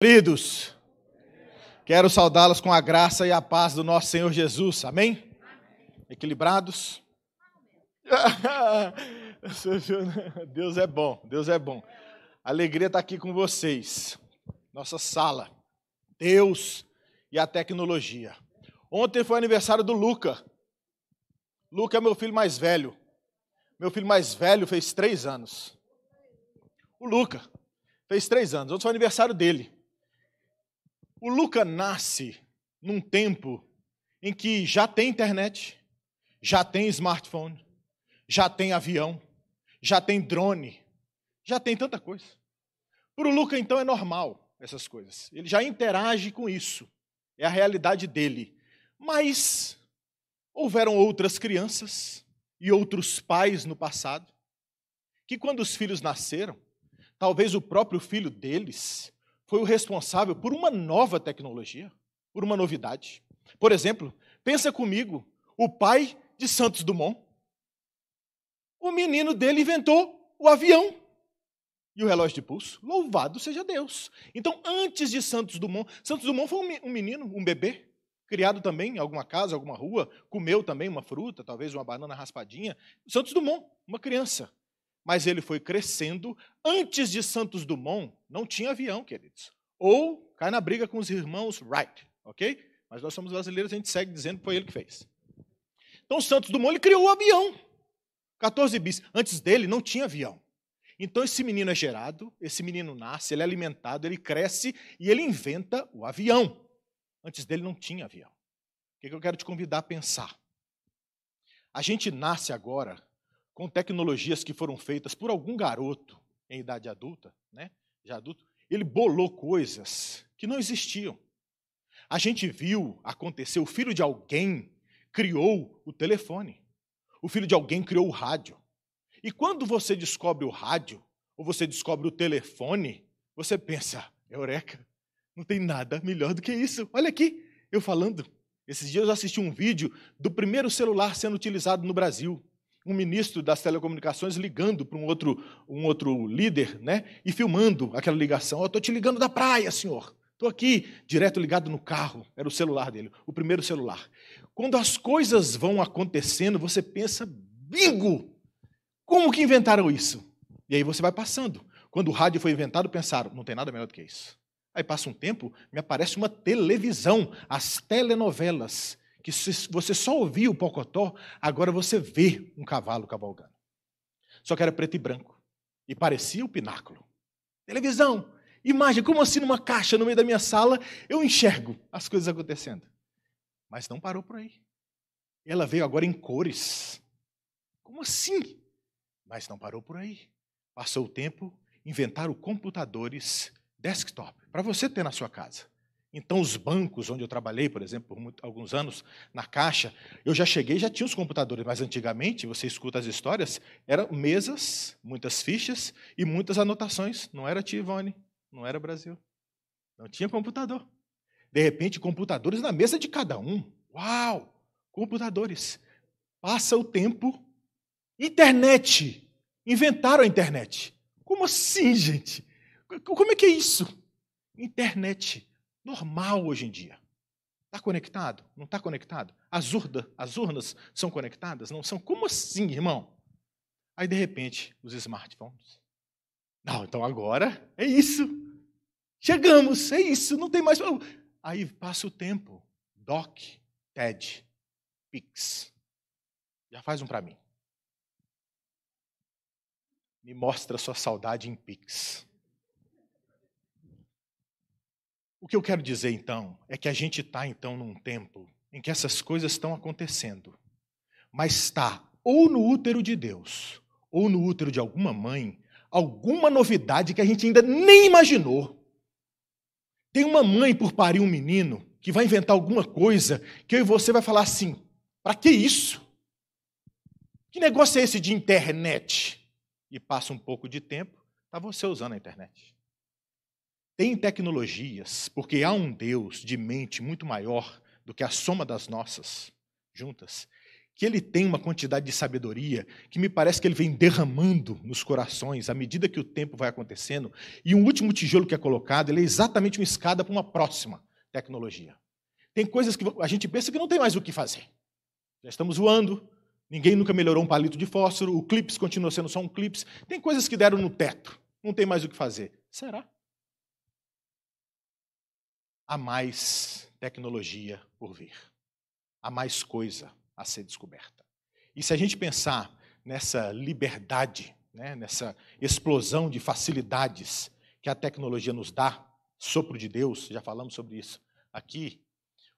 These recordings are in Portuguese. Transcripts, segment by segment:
Queridos, quero saudá-los com a graça e a paz do nosso Senhor Jesus, amém? Equilibrados? Deus é bom, Deus é bom. Alegria estar tá aqui com vocês, nossa sala, Deus e a tecnologia. Ontem foi aniversário do Luca. Luca é meu filho mais velho. Meu filho mais velho fez três anos. O Luca fez três anos. Ontem foi aniversário dele. O Luca nasce num tempo em que já tem internet, já tem smartphone, já tem avião, já tem drone, já tem tanta coisa. Para o Luca, então, é normal essas coisas. Ele já interage com isso. É a realidade dele. Mas houveram outras crianças e outros pais no passado que, quando os filhos nasceram, talvez o próprio filho deles foi o responsável por uma nova tecnologia, por uma novidade. Por exemplo, pensa comigo, o pai de Santos Dumont. O menino dele inventou o avião e o relógio de pulso. Louvado seja Deus. Então, antes de Santos Dumont, Santos Dumont foi um menino, um bebê, criado também em alguma casa, alguma rua, comeu também uma fruta, talvez uma banana raspadinha. Santos Dumont, uma criança mas ele foi crescendo. Antes de Santos Dumont, não tinha avião, queridos. Ou cai na briga com os irmãos Wright, ok? Mas nós somos brasileiros, a gente segue dizendo que foi ele que fez. Então, Santos Dumont ele criou o avião. 14 bis. Antes dele, não tinha avião. Então, esse menino é gerado, esse menino nasce, ele é alimentado, ele cresce e ele inventa o avião. Antes dele, não tinha avião. O que eu quero te convidar a pensar? A gente nasce agora com tecnologias que foram feitas por algum garoto em idade adulta, né, já adulto, ele bolou coisas que não existiam. A gente viu acontecer, o filho de alguém criou o telefone. O filho de alguém criou o rádio. E quando você descobre o rádio, ou você descobre o telefone, você pensa, eureka, não tem nada melhor do que isso. Olha aqui, eu falando. Esses dias eu assisti um vídeo do primeiro celular sendo utilizado no Brasil um ministro das telecomunicações ligando para um outro, um outro líder né, e filmando aquela ligação. Eu estou te ligando da praia, senhor. Estou aqui, direto ligado no carro. Era o celular dele, o primeiro celular. Quando as coisas vão acontecendo, você pensa, bingo! Como que inventaram isso? E aí você vai passando. Quando o rádio foi inventado, pensaram, não tem nada melhor do que isso. Aí passa um tempo, me aparece uma televisão, as telenovelas que você só ouvia o pocotó, agora você vê um cavalo cavalgando. Só que era preto e branco. E parecia o pináculo. Televisão, imagem, como assim numa caixa no meio da minha sala eu enxergo as coisas acontecendo. Mas não parou por aí. Ela veio agora em cores. Como assim? Mas não parou por aí. Passou o tempo, inventaram computadores desktop, para você ter na sua casa. Então, os bancos, onde eu trabalhei, por exemplo, por muito, alguns anos, na Caixa, eu já cheguei, já tinha os computadores, mas antigamente, você escuta as histórias, eram mesas, muitas fichas e muitas anotações. Não era Tivone, não era Brasil. Não tinha computador. De repente, computadores na mesa de cada um. Uau! Computadores. Passa o tempo. Internet. Inventaram a internet. Como assim, gente? Como é que é isso? Internet normal hoje em dia. Está conectado? Não está conectado? As, urda, as urnas são conectadas? Não são? Como assim, irmão? Aí, de repente, os smartphones. Não, então agora é isso. Chegamos, é isso, não tem mais. Aí passa o tempo. Doc, TED, Pix. Já faz um para mim. Me mostra sua saudade em Pix. O que eu quero dizer então é que a gente está então num tempo em que essas coisas estão acontecendo, mas está ou no útero de Deus ou no útero de alguma mãe alguma novidade que a gente ainda nem imaginou. Tem uma mãe por parir um menino que vai inventar alguma coisa que eu e você vai falar assim: para que isso? Que negócio é esse de internet? E passa um pouco de tempo, está você usando a internet. Tem tecnologias, porque há um Deus de mente muito maior do que a soma das nossas juntas, que ele tem uma quantidade de sabedoria que me parece que ele vem derramando nos corações à medida que o tempo vai acontecendo, e um último tijolo que é colocado, ele é exatamente uma escada para uma próxima tecnologia. Tem coisas que a gente pensa que não tem mais o que fazer. Já estamos voando, ninguém nunca melhorou um palito de fósforo, o clipe continua sendo só um clipe. Tem coisas que deram no teto, não tem mais o que fazer. Será? há mais tecnologia por vir, há mais coisa a ser descoberta. E se a gente pensar nessa liberdade, né, nessa explosão de facilidades que a tecnologia nos dá, sopro de Deus, já falamos sobre isso aqui.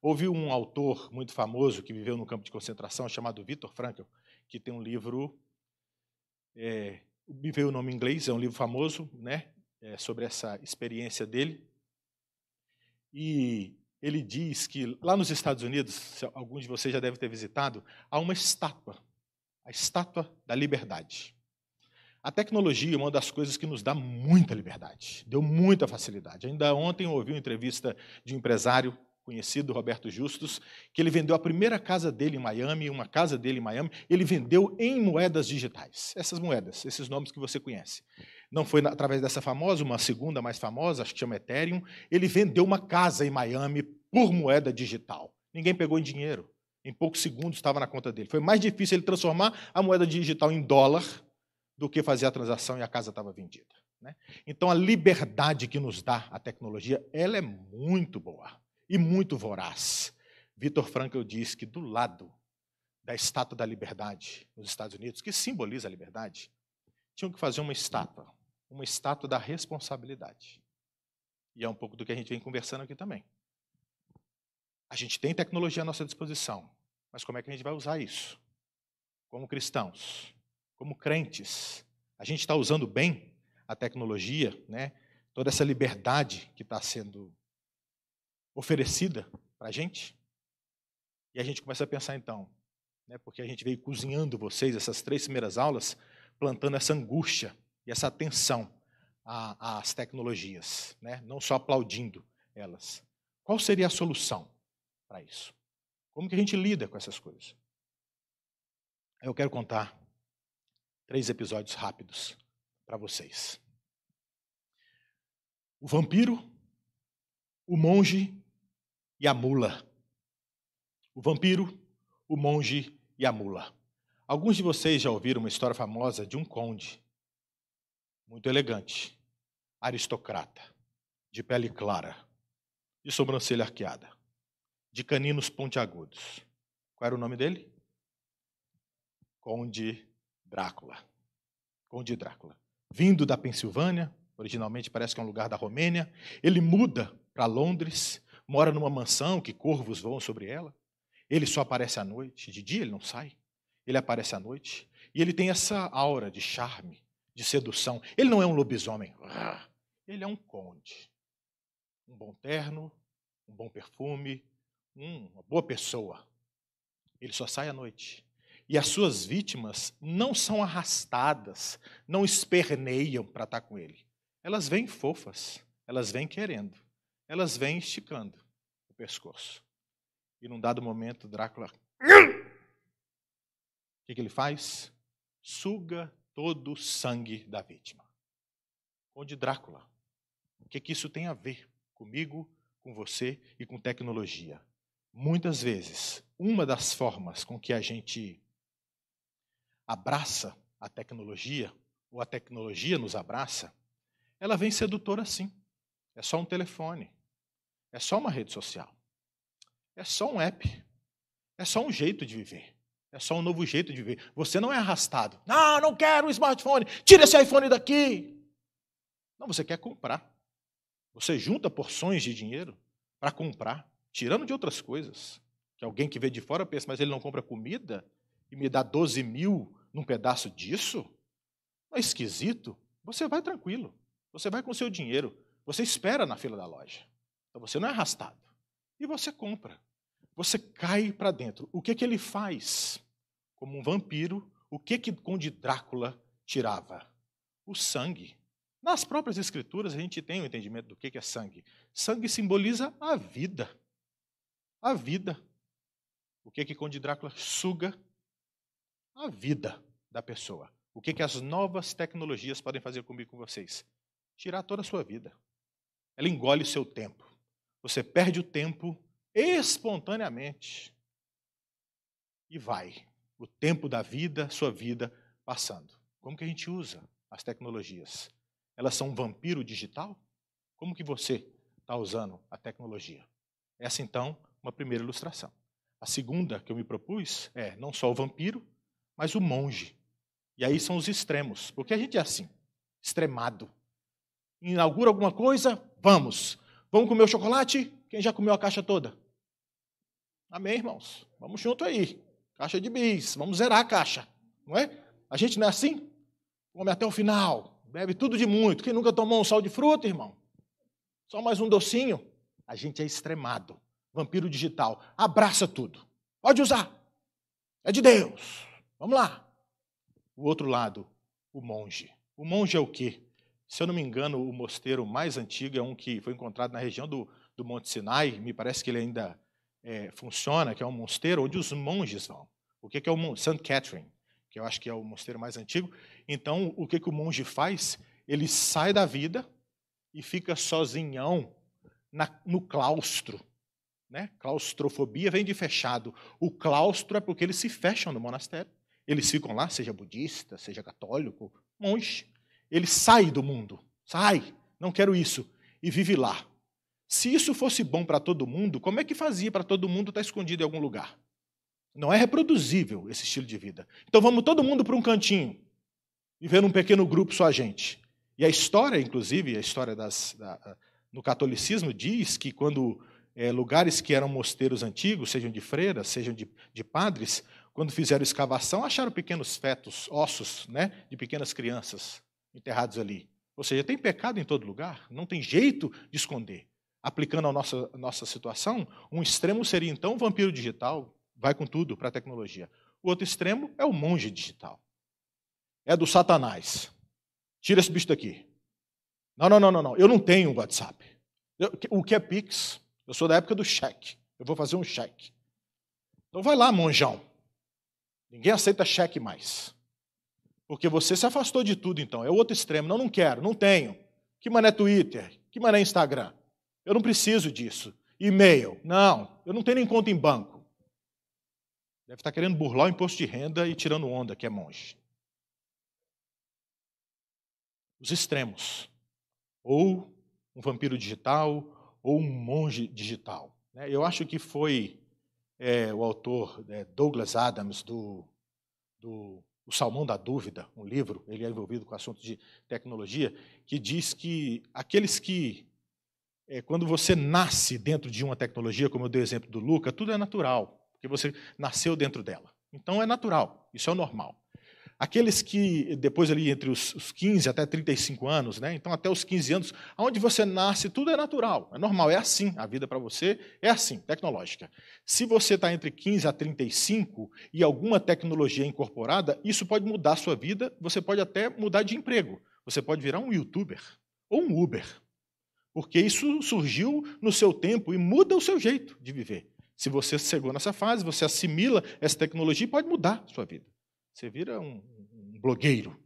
Houve um autor muito famoso que viveu no campo de concentração chamado Viktor Frankl, que tem um livro, é, me veio o nome em inglês, é um livro famoso, né, é, sobre essa experiência dele. E ele diz que lá nos Estados Unidos, alguns de vocês já devem ter visitado, há uma estátua, a estátua da liberdade. A tecnologia é uma das coisas que nos dá muita liberdade, deu muita facilidade. Ainda ontem eu ouvi uma entrevista de um empresário conhecido, Roberto Justus, que ele vendeu a primeira casa dele em Miami, uma casa dele em Miami, ele vendeu em moedas digitais, essas moedas, esses nomes que você conhece não foi através dessa famosa, uma segunda mais famosa, acho que chama Ethereum, ele vendeu uma casa em Miami por moeda digital. Ninguém pegou em dinheiro. Em poucos segundos estava na conta dele. Foi mais difícil ele transformar a moeda digital em dólar do que fazer a transação e a casa estava vendida. Né? Então, a liberdade que nos dá a tecnologia, ela é muito boa e muito voraz. Vitor Frankl diz que do lado da estátua da liberdade nos Estados Unidos, que simboliza a liberdade, tinham que fazer uma estátua uma estátua da responsabilidade. E é um pouco do que a gente vem conversando aqui também. A gente tem tecnologia à nossa disposição, mas como é que a gente vai usar isso? Como cristãos, como crentes, a gente está usando bem a tecnologia, né? toda essa liberdade que está sendo oferecida para a gente? E a gente começa a pensar então, né? porque a gente veio cozinhando vocês essas três primeiras aulas, plantando essa angústia e essa atenção às tecnologias, né? não só aplaudindo elas. Qual seria a solução para isso? Como que a gente lida com essas coisas? Eu quero contar três episódios rápidos para vocês. O vampiro, o monge e a mula. O vampiro, o monge e a mula. Alguns de vocês já ouviram uma história famosa de um conde muito elegante, aristocrata, de pele clara, de sobrancelha arqueada, de caninos pontiagudos. Qual era o nome dele? Conde Drácula. Conde Drácula. Vindo da Pensilvânia, originalmente parece que é um lugar da Romênia, ele muda para Londres, mora numa mansão que corvos voam sobre ela. Ele só aparece à noite, de dia ele não sai. Ele aparece à noite e ele tem essa aura de charme, de sedução. Ele não é um lobisomem. Ele é um conde. Um bom terno, um bom perfume, uma boa pessoa. Ele só sai à noite. E as suas vítimas não são arrastadas, não esperneiam para estar tá com ele. Elas vêm fofas, elas vêm querendo, elas vêm esticando o pescoço. E num dado momento, Drácula. O que, que ele faz? Suga todo o sangue da vítima. Onde Drácula? O que, que isso tem a ver comigo, com você e com tecnologia? Muitas vezes, uma das formas com que a gente abraça a tecnologia, ou a tecnologia nos abraça, ela vem sedutora sim. É só um telefone, é só uma rede social, é só um app, é só um jeito de viver. É só um novo jeito de ver. Você não é arrastado. Não, não quero um smartphone. Tira esse iPhone daqui. Não, você quer comprar. Você junta porções de dinheiro para comprar, tirando de outras coisas. Que alguém que vê de fora pensa, mas ele não compra comida e me dá 12 mil num pedaço disso? Não é esquisito? Você vai tranquilo. Você vai com seu dinheiro. Você espera na fila da loja. Então você não é arrastado. E você compra. Você cai para dentro. O que que ele faz? Como um vampiro, o que que Conde Drácula tirava? O sangue. Nas próprias escrituras a gente tem o um entendimento do que que é sangue. Sangue simboliza a vida. A vida. O que que Conde Drácula suga? A vida da pessoa. O que que as novas tecnologias podem fazer comigo com vocês? Tirar toda a sua vida. Ela engole o seu tempo. Você perde o tempo espontaneamente. E vai o tempo da vida, sua vida passando. Como que a gente usa as tecnologias? Elas são um vampiro digital? Como que você está usando a tecnologia? Essa então uma primeira ilustração. A segunda que eu me propus é não só o vampiro, mas o monge. E aí são os extremos, porque a gente é assim, extremado. Inaugura alguma coisa, vamos. Vamos comer o chocolate? Quem já comeu a caixa toda? Amém, irmãos? Vamos junto aí. Caixa de bis, vamos zerar a caixa, não é? A gente não é assim? Come até o final, bebe tudo de muito. Quem nunca tomou um sal de fruta, irmão? Só mais um docinho? A gente é extremado. Vampiro digital. Abraça tudo. Pode usar. É de Deus. Vamos lá. O outro lado, o monge. O monge é o quê? Se eu não me engano, o mosteiro mais antigo é um que foi encontrado na região do, do Monte Sinai. Me parece que ele ainda é, funciona, que é um mosteiro onde os monges vão. O que, que é o St. Catherine, que eu acho que é o mosteiro mais antigo. Então, o que, que o monge faz? Ele sai da vida e fica sozinhão na, no claustro. Né? Claustrofobia vem de fechado. O claustro é porque eles se fecham no monastério. Eles ficam lá, seja budista, seja católico, monge. Ele sai do mundo, sai, não quero isso, e vive lá. Se isso fosse bom para todo mundo, como é que fazia para todo mundo estar tá escondido em algum lugar? Não é reproduzível esse estilo de vida. Então vamos todo mundo para um cantinho, ver num pequeno grupo só a gente. E a história, inclusive, a história das, da, no catolicismo diz que quando é, lugares que eram mosteiros antigos, sejam de freiras, sejam de, de padres, quando fizeram escavação, acharam pequenos fetos, ossos, né, de pequenas crianças enterrados ali. Ou seja, tem pecado em todo lugar, não tem jeito de esconder aplicando à nossa, nossa situação, um extremo seria então o vampiro digital, vai com tudo para a tecnologia. O outro extremo é o monge digital. É do Satanás. Tira esse bicho daqui. Não, não, não, não, não. Eu não tenho WhatsApp. Eu, o que é Pix? Eu sou da época do cheque. Eu vou fazer um cheque. Então vai lá, monjão. Ninguém aceita cheque mais. Porque você se afastou de tudo, então. É o outro extremo. Não, não quero, não tenho. Que mané Twitter? Que mané Instagram? Eu não preciso disso. E-mail, não, eu não tenho nem conta em banco. Deve estar querendo burlar o imposto de renda e tirando onda, que é monge. Os extremos. Ou um vampiro digital, ou um monge digital. Né? Eu acho que foi é, o autor é, Douglas Adams, do, do o Salmão da Dúvida, um livro, ele é envolvido com assuntos de tecnologia, que diz que aqueles que é, quando você nasce dentro de uma tecnologia, como eu dei o exemplo do Luca, tudo é natural, porque você nasceu dentro dela. Então é natural, isso é o normal. Aqueles que depois ali entre os, os 15 até 35 anos, né? Então até os 15 anos, aonde você nasce, tudo é natural, é normal, é assim, a vida para você é assim, tecnológica. Se você está entre 15 a 35 e alguma tecnologia é incorporada, isso pode mudar a sua vida, você pode até mudar de emprego, você pode virar um youtuber ou um Uber. Porque isso surgiu no seu tempo e muda o seu jeito de viver. Se você chegou nessa fase, você assimila essa tecnologia e pode mudar a sua vida. Você vira um, um blogueiro.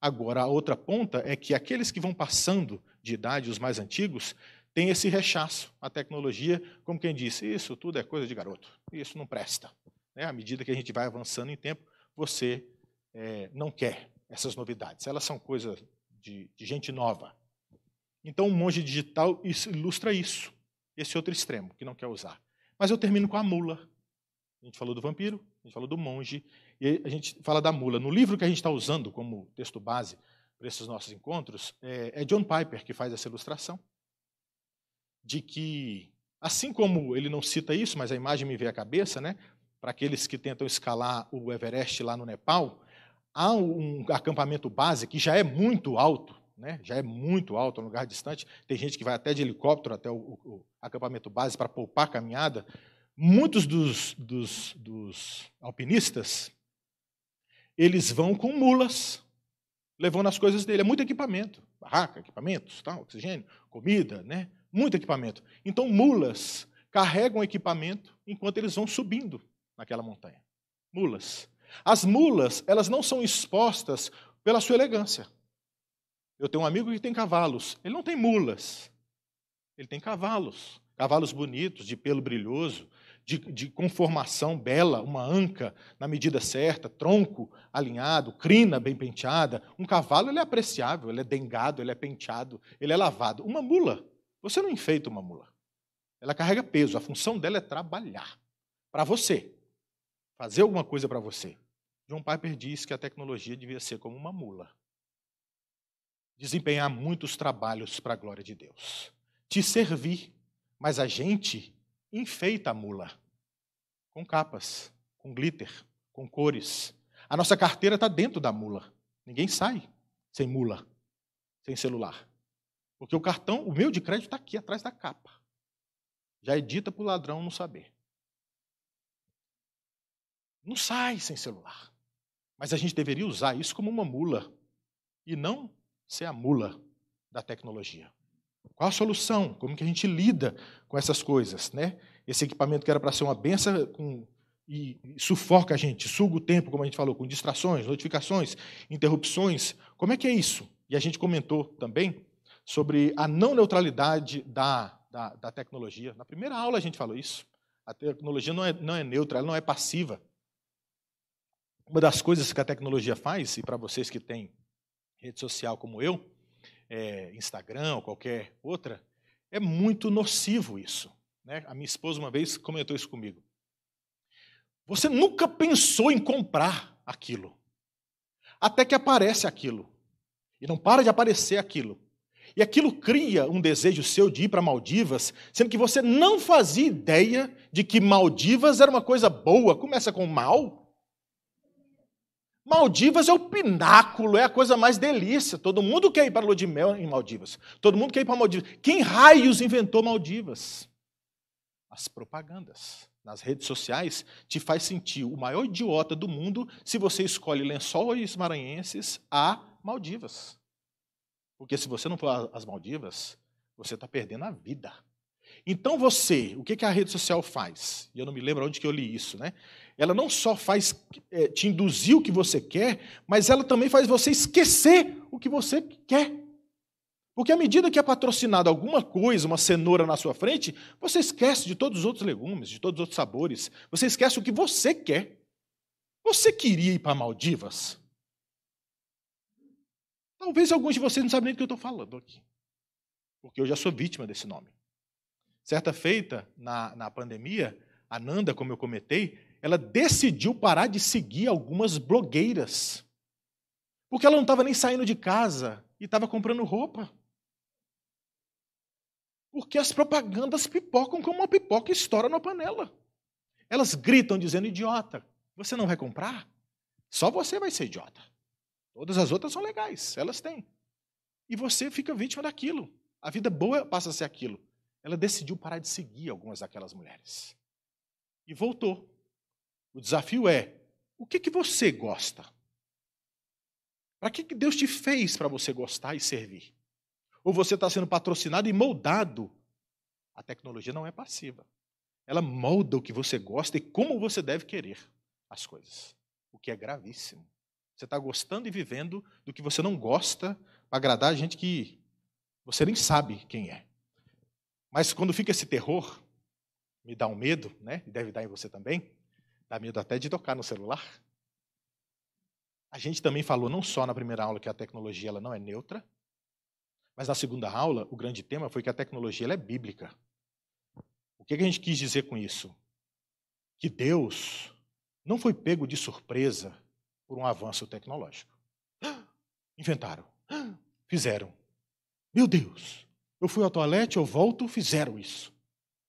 Agora, a outra ponta é que aqueles que vão passando de idade, os mais antigos, têm esse rechaço à tecnologia, como quem disse, isso tudo é coisa de garoto, isso não presta. Né? À medida que a gente vai avançando em tempo, você é, não quer essas novidades. Elas são coisas de, de gente nova. Então, o monge digital ilustra isso, esse outro extremo que não quer usar. Mas eu termino com a mula. A gente falou do vampiro, a gente falou do monge, e a gente fala da mula. No livro que a gente está usando como texto base para esses nossos encontros, é, é John Piper que faz essa ilustração de que, assim como ele não cita isso, mas a imagem me veio à cabeça, né? para aqueles que tentam escalar o Everest lá no Nepal, há um acampamento base que já é muito alto, né? já é muito alto, é um lugar distante. Tem gente que vai até de helicóptero até o, o acampamento base para poupar caminhada. Muitos dos, dos, dos alpinistas, eles vão com mulas, levando as coisas dele. É muito equipamento, barraca, equipamentos, tal, oxigênio, comida, né? muito equipamento. Então, mulas carregam equipamento enquanto eles vão subindo naquela montanha. Mulas. As mulas, elas não são expostas pela sua elegância. Eu tenho um amigo que tem cavalos. Ele não tem mulas. Ele tem cavalos. Cavalos bonitos, de pelo brilhoso, de, de conformação bela, uma anca na medida certa, tronco alinhado, crina bem penteada. Um cavalo ele é apreciável, ele é dengado, ele é penteado, ele é lavado. Uma mula, você não enfeita uma mula. Ela carrega peso. A função dela é trabalhar para você, fazer alguma coisa para você. John Piper diz que a tecnologia devia ser como uma mula desempenhar muitos trabalhos para a glória de Deus. Te servir, mas a gente enfeita a mula com capas, com glitter, com cores. A nossa carteira está dentro da mula. Ninguém sai sem mula, sem celular. Porque o cartão, o meu de crédito está aqui atrás da capa. Já edita é para o ladrão não saber. Não sai sem celular. Mas a gente deveria usar isso como uma mula e não ser a mula da tecnologia. Qual a solução? Como que a gente lida com essas coisas, né? Esse equipamento que era para ser uma benção com, e, e sufoca a gente, suga o tempo, como a gente falou, com distrações, notificações, interrupções. Como é que é isso? E a gente comentou também sobre a não neutralidade da, da, da tecnologia. Na primeira aula a gente falou isso. A tecnologia não é, não é neutra, ela não é passiva. Uma das coisas que a tecnologia faz, e para vocês que têm rede social como eu, é, Instagram ou qualquer outra, é muito nocivo isso. Né? A minha esposa uma vez comentou isso comigo. Você nunca pensou em comprar aquilo, até que aparece aquilo, e não para de aparecer aquilo. E aquilo cria um desejo seu de ir para Maldivas, sendo que você não fazia ideia de que Maldivas era uma coisa boa. Começa com mal, Maldivas é o pináculo, é a coisa mais delícia. Todo mundo quer ir para a lua de mel em Maldivas. Todo mundo quer ir para Maldivas. Quem raios inventou Maldivas? As propagandas nas redes sociais te faz sentir o maior idiota do mundo se você escolhe lençóis maranhenses a Maldivas. Porque se você não for às Maldivas, você está perdendo a vida. Então você, o que, que a rede social faz? E eu não me lembro onde que eu li isso, né? Ela não só faz é, te induzir o que você quer, mas ela também faz você esquecer o que você quer. Porque à medida que é patrocinado alguma coisa, uma cenoura na sua frente, você esquece de todos os outros legumes, de todos os outros sabores. Você esquece o que você quer. Você queria ir para Maldivas? Talvez alguns de vocês não sabem nem do que eu estou falando aqui. Porque eu já sou vítima desse nome. Certa feita, na, na pandemia, a Nanda, como eu comentei, ela decidiu parar de seguir algumas blogueiras. Porque ela não estava nem saindo de casa e estava comprando roupa. Porque as propagandas pipocam como uma pipoca estoura na panela. Elas gritam dizendo: idiota, você não vai comprar? Só você vai ser idiota. Todas as outras são legais, elas têm. E você fica vítima daquilo. A vida boa passa a ser aquilo ela decidiu parar de seguir algumas daquelas mulheres. E voltou. O desafio é: o que, que você gosta? Para que, que Deus te fez para você gostar e servir? Ou você está sendo patrocinado e moldado? A tecnologia não é passiva. Ela molda o que você gosta e como você deve querer as coisas, o que é gravíssimo. Você está gostando e vivendo do que você não gosta para agradar a gente que você nem sabe quem é. Mas quando fica esse terror, me dá um medo, né? E deve dar em você também. Dá medo até de tocar no celular. A gente também falou não só na primeira aula que a tecnologia ela não é neutra, mas na segunda aula o grande tema foi que a tecnologia ela é bíblica. O que, que a gente quis dizer com isso? Que Deus não foi pego de surpresa por um avanço tecnológico. Inventaram, fizeram. Meu Deus, eu fui ao toalete, eu volto, fizeram isso.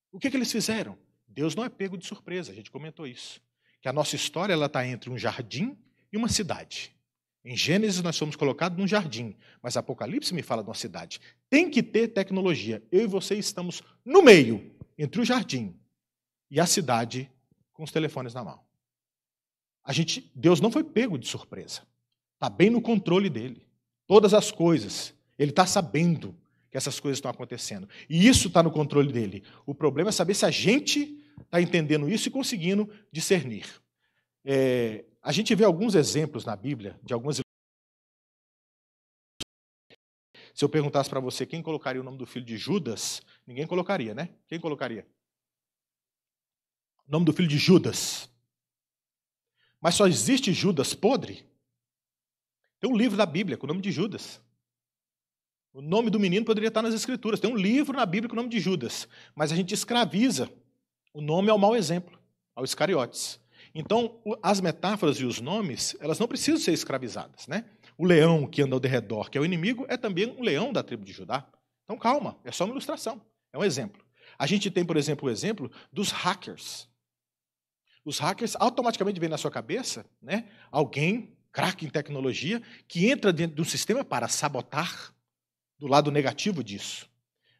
O que, que eles fizeram? Deus não é pego de surpresa, a gente comentou isso. Que a nossa história ela está entre um jardim e uma cidade. Em Gênesis nós somos colocados num jardim, mas Apocalipse me fala de uma cidade. Tem que ter tecnologia. Eu e você estamos no meio, entre o jardim e a cidade, com os telefones na mão. A gente, Deus não foi pego de surpresa. Está bem no controle dele. Todas as coisas. Ele está sabendo que essas coisas estão acontecendo. E isso está no controle dele. O problema é saber se a gente está entendendo isso e conseguindo discernir. É, a gente vê alguns exemplos na Bíblia de algumas. Se eu perguntasse para você quem colocaria o nome do filho de Judas, ninguém colocaria, né? Quem colocaria? O nome do filho de Judas. Mas só existe Judas podre? Tem um livro da Bíblia com o nome de Judas. O nome do menino poderia estar nas escrituras. Tem um livro na Bíblia com o nome de Judas. Mas a gente escraviza o nome ao mau exemplo, ao Iscariotes. Então, as metáforas e os nomes, elas não precisam ser escravizadas. Né? O leão que anda ao derredor, que é o inimigo, é também um leão da tribo de Judá. Então, calma, é só uma ilustração, é um exemplo. A gente tem, por exemplo, o exemplo dos hackers. Os hackers automaticamente vêm na sua cabeça né, alguém, craque em tecnologia, que entra dentro de um sistema para sabotar do lado negativo disso.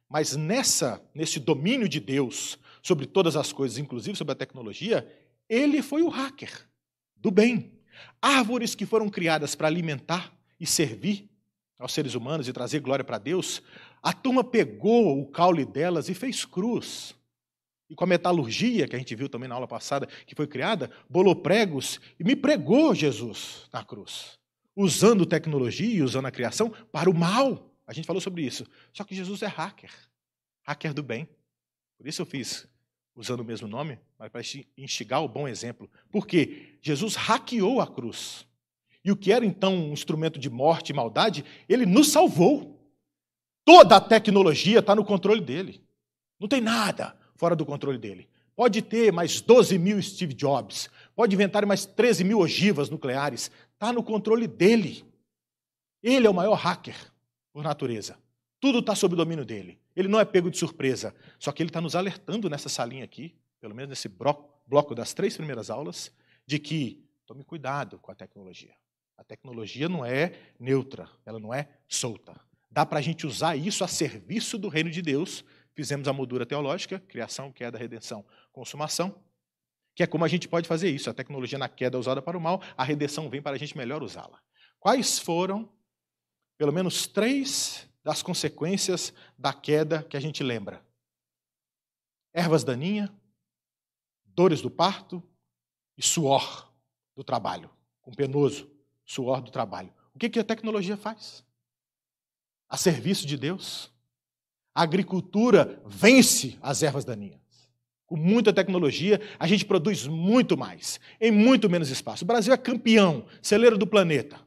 Mas nessa, nesse domínio de Deus sobre todas as coisas, inclusive sobre a tecnologia, ele foi o hacker do bem. Árvores que foram criadas para alimentar e servir aos seres humanos e trazer glória para Deus, a turma pegou o caule delas e fez cruz. E com a metalurgia, que a gente viu também na aula passada, que foi criada, bolou pregos e me pregou Jesus na cruz, usando tecnologia e usando a criação para o mal. A gente falou sobre isso. Só que Jesus é hacker. Hacker do bem. Por isso eu fiz usando o mesmo nome, mas para instigar o bom exemplo. Porque Jesus hackeou a cruz. E o que era então um instrumento de morte e maldade, ele nos salvou. Toda a tecnologia está no controle dele. Não tem nada fora do controle dele. Pode ter mais 12 mil Steve Jobs, pode inventar mais 13 mil ogivas nucleares, está no controle dele. Ele é o maior hacker por natureza. Tudo está sob o domínio dele. Ele não é pego de surpresa. Só que ele está nos alertando nessa salinha aqui, pelo menos nesse bloco das três primeiras aulas, de que tome cuidado com a tecnologia. A tecnologia não é neutra, ela não é solta. Dá para a gente usar isso a serviço do reino de Deus. Fizemos a moldura teológica, criação, queda, redenção, consumação, que é como a gente pode fazer isso. A tecnologia na queda é usada para o mal, a redenção vem para a gente melhor usá-la. Quais foram pelo menos três das consequências da queda que a gente lembra: ervas daninha, dores do parto e suor do trabalho, com um penoso suor do trabalho. O que, que a tecnologia faz? A serviço de Deus. A agricultura vence as ervas daninhas. Com muita tecnologia, a gente produz muito mais, em muito menos espaço. O Brasil é campeão, celeiro do planeta,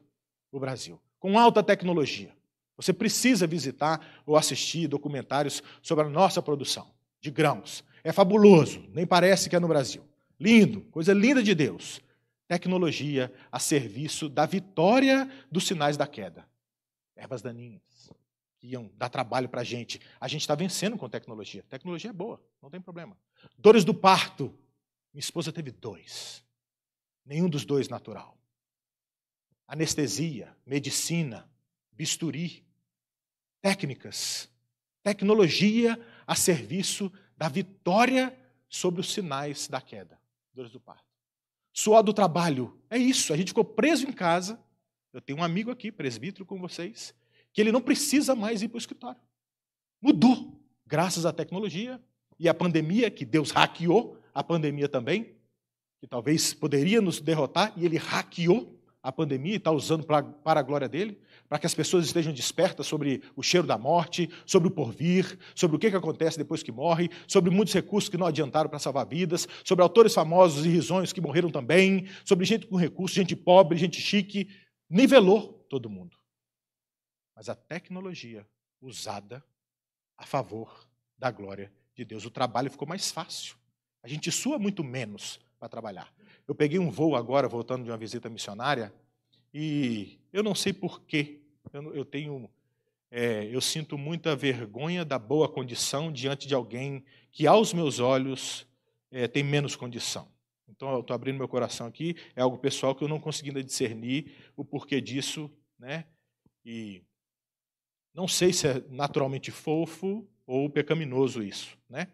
o Brasil com alta tecnologia. Você precisa visitar ou assistir documentários sobre a nossa produção de grãos. É fabuloso, nem parece que é no Brasil. Lindo, coisa linda de Deus. Tecnologia a serviço da vitória dos sinais da queda. Ervas daninhas que iam dar trabalho para a gente. A gente está vencendo com tecnologia. Tecnologia é boa, não tem problema. Dores do parto. Minha esposa teve dois. Nenhum dos dois natural anestesia, medicina, bisturi, técnicas, tecnologia a serviço da vitória sobre os sinais da queda, dores do parto. Suor do trabalho, é isso. A gente ficou preso em casa. Eu tenho um amigo aqui, presbítero com vocês, que ele não precisa mais ir para o escritório. Mudou, graças à tecnologia e à pandemia, que Deus hackeou a pandemia também, que talvez poderia nos derrotar, e ele hackeou a pandemia e está usando pra, para a glória dele, para que as pessoas estejam despertas sobre o cheiro da morte, sobre o porvir, sobre o que, que acontece depois que morre, sobre muitos recursos que não adiantaram para salvar vidas, sobre autores famosos e risonhos que morreram também, sobre gente com recursos, gente pobre, gente chique. Nivelou todo mundo. Mas a tecnologia usada a favor da glória de Deus. O trabalho ficou mais fácil. A gente sua muito menos para trabalhar. Eu peguei um voo agora, voltando de uma visita missionária, e eu não sei porquê, eu, eu tenho. É, eu sinto muita vergonha da boa condição diante de alguém que, aos meus olhos, é, tem menos condição. Então, eu estou abrindo meu coração aqui, é algo pessoal que eu não consegui ainda discernir o porquê disso, né? E não sei se é naturalmente fofo ou pecaminoso isso, né?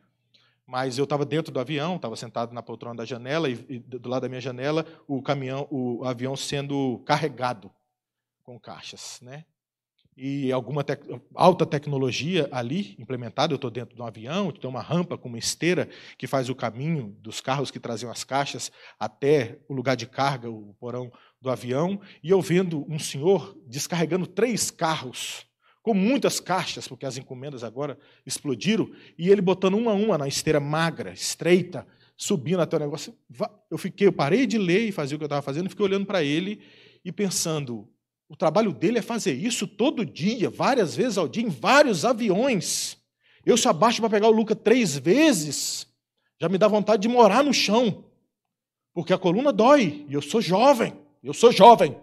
Mas eu estava dentro do avião, estava sentado na poltrona da janela, e, e, do lado da minha janela, o caminhão, o avião sendo carregado com caixas. Né? E alguma tec alta tecnologia ali implementada, eu estou dentro de um avião, tem uma rampa com uma esteira que faz o caminho dos carros que traziam as caixas até o lugar de carga, o porão do avião, e eu vendo um senhor descarregando três carros com muitas caixas, porque as encomendas agora explodiram, e ele botando uma a uma na esteira magra, estreita, subindo até o negócio. Eu fiquei, eu parei de ler e fazer o que eu estava fazendo, fiquei olhando para ele e pensando, o trabalho dele é fazer isso todo dia, várias vezes ao dia, em vários aviões. Eu se abaixo para pegar o Luca três vezes, já me dá vontade de morar no chão, porque a coluna dói, e eu sou jovem, eu sou jovem.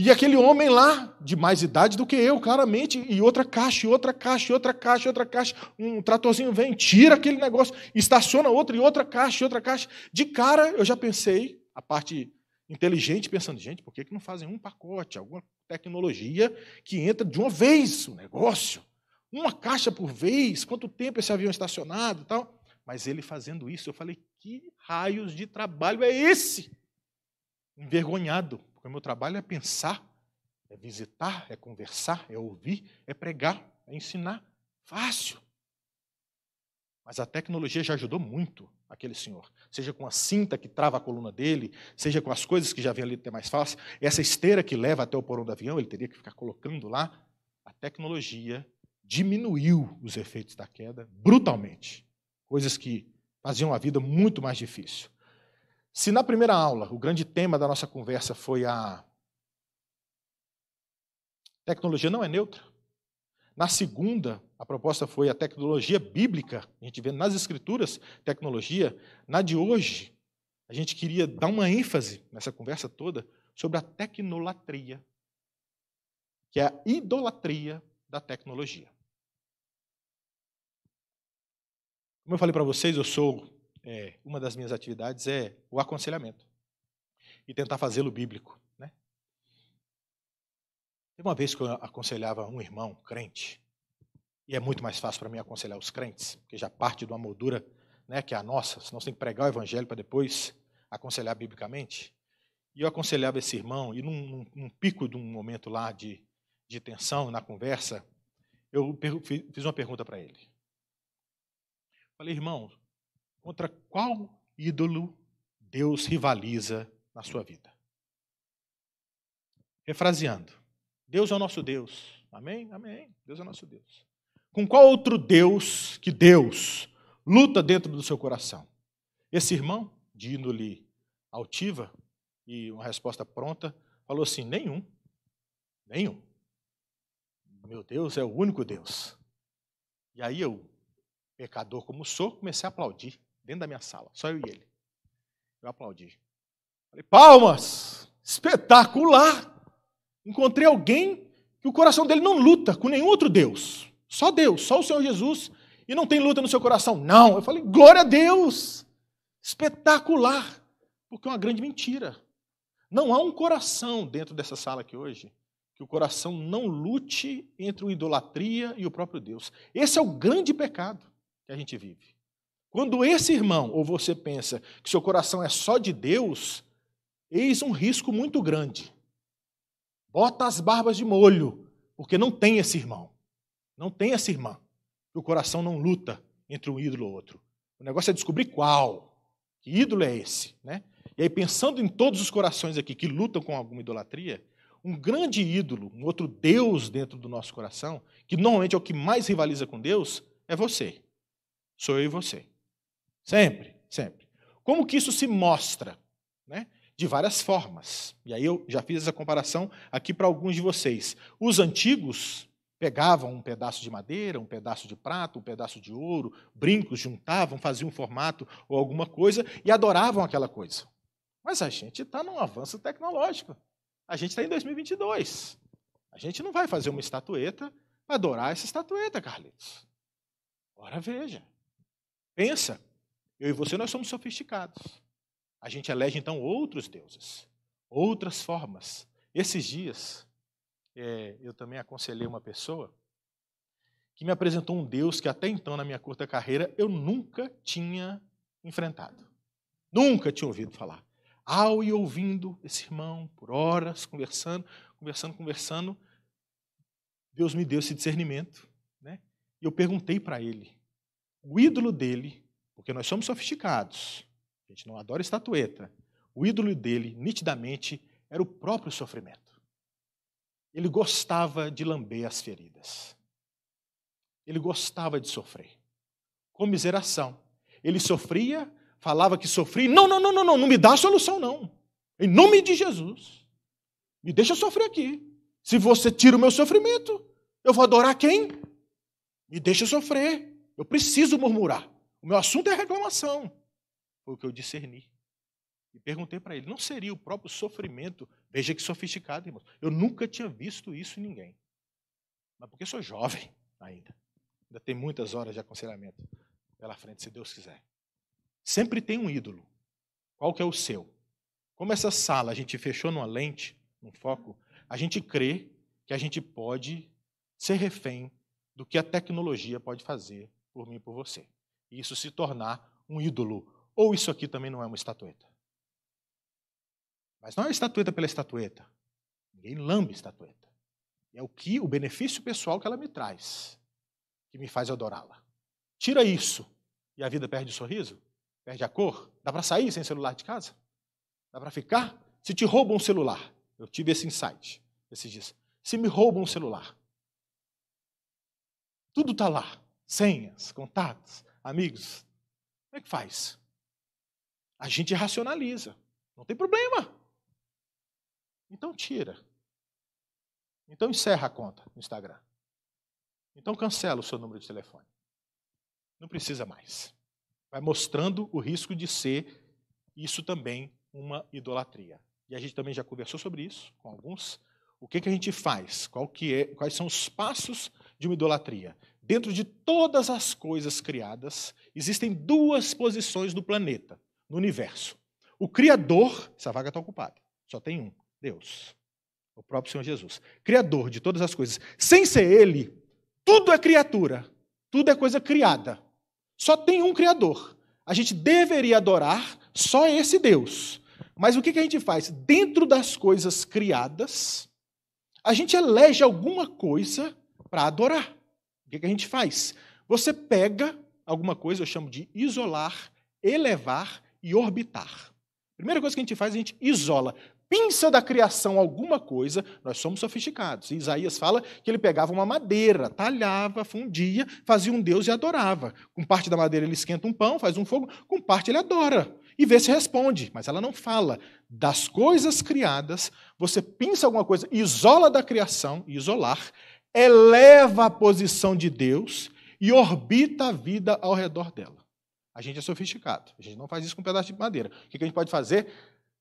E aquele homem lá, de mais idade do que eu, claramente, e outra caixa, e outra caixa, e outra caixa, e outra caixa. Um tratorzinho vem, tira aquele negócio, estaciona outra, e outra caixa, e outra caixa. De cara, eu já pensei, a parte inteligente, pensando, gente, por que, que não fazem um pacote, alguma tecnologia que entra de uma vez o negócio? Uma caixa por vez, quanto tempo esse avião é estacionado e tal. Mas ele fazendo isso, eu falei, que raios de trabalho é esse? Envergonhado porque o meu trabalho é pensar, é visitar, é conversar, é ouvir, é pregar, é ensinar. Fácil. Mas a tecnologia já ajudou muito aquele senhor. Seja com a cinta que trava a coluna dele, seja com as coisas que já vem ali ter mais fácil, essa esteira que leva até o porão do avião, ele teria que ficar colocando lá. A tecnologia diminuiu os efeitos da queda brutalmente. Coisas que faziam a vida muito mais difícil. Se na primeira aula o grande tema da nossa conversa foi a tecnologia não é neutra, na segunda, a proposta foi a tecnologia bíblica, a gente vê nas escrituras tecnologia, na de hoje, a gente queria dar uma ênfase nessa conversa toda sobre a tecnolatria, que é a idolatria da tecnologia. Como eu falei para vocês, eu sou é, uma das minhas atividades é o aconselhamento e tentar fazê-lo bíblico. Né? Teve uma vez que eu aconselhava um irmão crente, e é muito mais fácil para mim aconselhar os crentes, porque já parte de uma moldura né, que é a nossa, senão você tem que pregar o evangelho para depois aconselhar biblicamente. E eu aconselhava esse irmão, e num, num, num pico de um momento lá de, de tensão na conversa, eu fiz uma pergunta para ele. Falei, irmão, Contra qual ídolo Deus rivaliza na sua vida? Refraseando: Deus é o nosso Deus. Amém? Amém. Deus é o nosso Deus. Com qual outro Deus que Deus luta dentro do seu coração? Esse irmão, de índole altiva e uma resposta pronta, falou assim: nenhum. Nenhum. Meu Deus é o único Deus. E aí eu, pecador como sou, comecei a aplaudir dentro da minha sala, só eu e ele. Eu aplaudi. Falei, palmas! Espetacular! Encontrei alguém que o coração dele não luta com nenhum outro Deus. Só Deus, só o Senhor Jesus. E não tem luta no seu coração. Não. Eu falei, glória a Deus! Espetacular! Porque é uma grande mentira. Não há um coração dentro dessa sala aqui hoje que o coração não lute entre a idolatria e o próprio Deus. Esse é o grande pecado que a gente vive. Quando esse irmão ou você pensa que seu coração é só de Deus, eis um risco muito grande. Bota as barbas de molho, porque não tem esse irmão, não tem essa irmã. O coração não luta entre um ídolo ou outro. O negócio é descobrir qual, que ídolo é esse, né? E aí pensando em todos os corações aqui que lutam com alguma idolatria, um grande ídolo, um outro Deus dentro do nosso coração, que normalmente é o que mais rivaliza com Deus, é você. Sou eu e você. Sempre, sempre. Como que isso se mostra? Né? De várias formas. E aí eu já fiz essa comparação aqui para alguns de vocês. Os antigos pegavam um pedaço de madeira, um pedaço de prata, um pedaço de ouro, brincos, juntavam, faziam um formato ou alguma coisa e adoravam aquela coisa. Mas a gente está num avanço tecnológico. A gente está em 2022. A gente não vai fazer uma estatueta para adorar essa estatueta, Carlitos. Ora, veja. Pensa, eu e você, nós somos sofisticados. A gente elege, então, outros deuses, outras formas. Esses dias, é, eu também aconselhei uma pessoa que me apresentou um Deus que até então, na minha curta carreira, eu nunca tinha enfrentado. Nunca tinha ouvido falar. Ao e ouvindo esse irmão por horas, conversando, conversando, conversando, Deus me deu esse discernimento. Né? E eu perguntei para ele. O ídolo dele porque nós somos sofisticados. A gente não adora estatueta. O ídolo dele, nitidamente, era o próprio sofrimento. Ele gostava de lamber as feridas. Ele gostava de sofrer. Comiseração. Ele sofria, falava que sofria. Não, não, não, não, não, não me dá a solução, não. Em nome de Jesus. Me deixa sofrer aqui. Se você tira o meu sofrimento, eu vou adorar quem? Me deixa sofrer. Eu preciso murmurar. O meu assunto é reclamação. Foi o que eu discerni. E perguntei para ele: não seria o próprio sofrimento? Veja que sofisticado, irmão. Eu nunca tinha visto isso em ninguém. Mas porque sou jovem ainda. Ainda tem muitas horas de aconselhamento pela frente, se Deus quiser. Sempre tem um ídolo. Qual que é o seu? Como essa sala a gente fechou numa lente, num foco, a gente crê que a gente pode ser refém do que a tecnologia pode fazer por mim e por você e isso se tornar um ídolo. Ou isso aqui também não é uma estatueta. Mas não é estatueta pela estatueta. Ninguém lambe estatueta. É o que o benefício pessoal que ela me traz, que me faz adorá-la. Tira isso e a vida perde o sorriso, perde a cor. Dá para sair sem celular de casa? Dá para ficar? Se te roubam um celular, eu tive esse insight esses dias. Se me roubam um celular, tudo está lá, senhas, contatos, Amigos, como é que faz? A gente racionaliza. Não tem problema. Então tira. Então encerra a conta no Instagram. Então cancela o seu número de telefone. Não precisa mais. Vai mostrando o risco de ser isso também uma idolatria. E a gente também já conversou sobre isso com alguns. O que, que a gente faz? Que é, quais são os passos de uma idolatria? Dentro de todas as coisas criadas, existem duas posições no planeta, no universo. O Criador, essa vaga está ocupada, só tem um, Deus, o próprio Senhor Jesus. Criador de todas as coisas. Sem ser Ele, tudo é criatura, tudo é coisa criada. Só tem um Criador. A gente deveria adorar só esse Deus. Mas o que a gente faz? Dentro das coisas criadas, a gente elege alguma coisa para adorar. O que, que a gente faz? Você pega alguma coisa, eu chamo de isolar, elevar e orbitar. Primeira coisa que a gente faz, a gente isola. Pinça da criação alguma coisa, nós somos sofisticados. Isaías fala que ele pegava uma madeira, talhava, fundia, fazia um deus e adorava. Com parte da madeira ele esquenta um pão, faz um fogo, com parte ele adora. E vê se responde, mas ela não fala. Das coisas criadas, você pinça alguma coisa, isola da criação, isolar, eleva a posição de Deus e orbita a vida ao redor dela. A gente é sofisticado, a gente não faz isso com um pedaço de madeira. O que a gente pode fazer?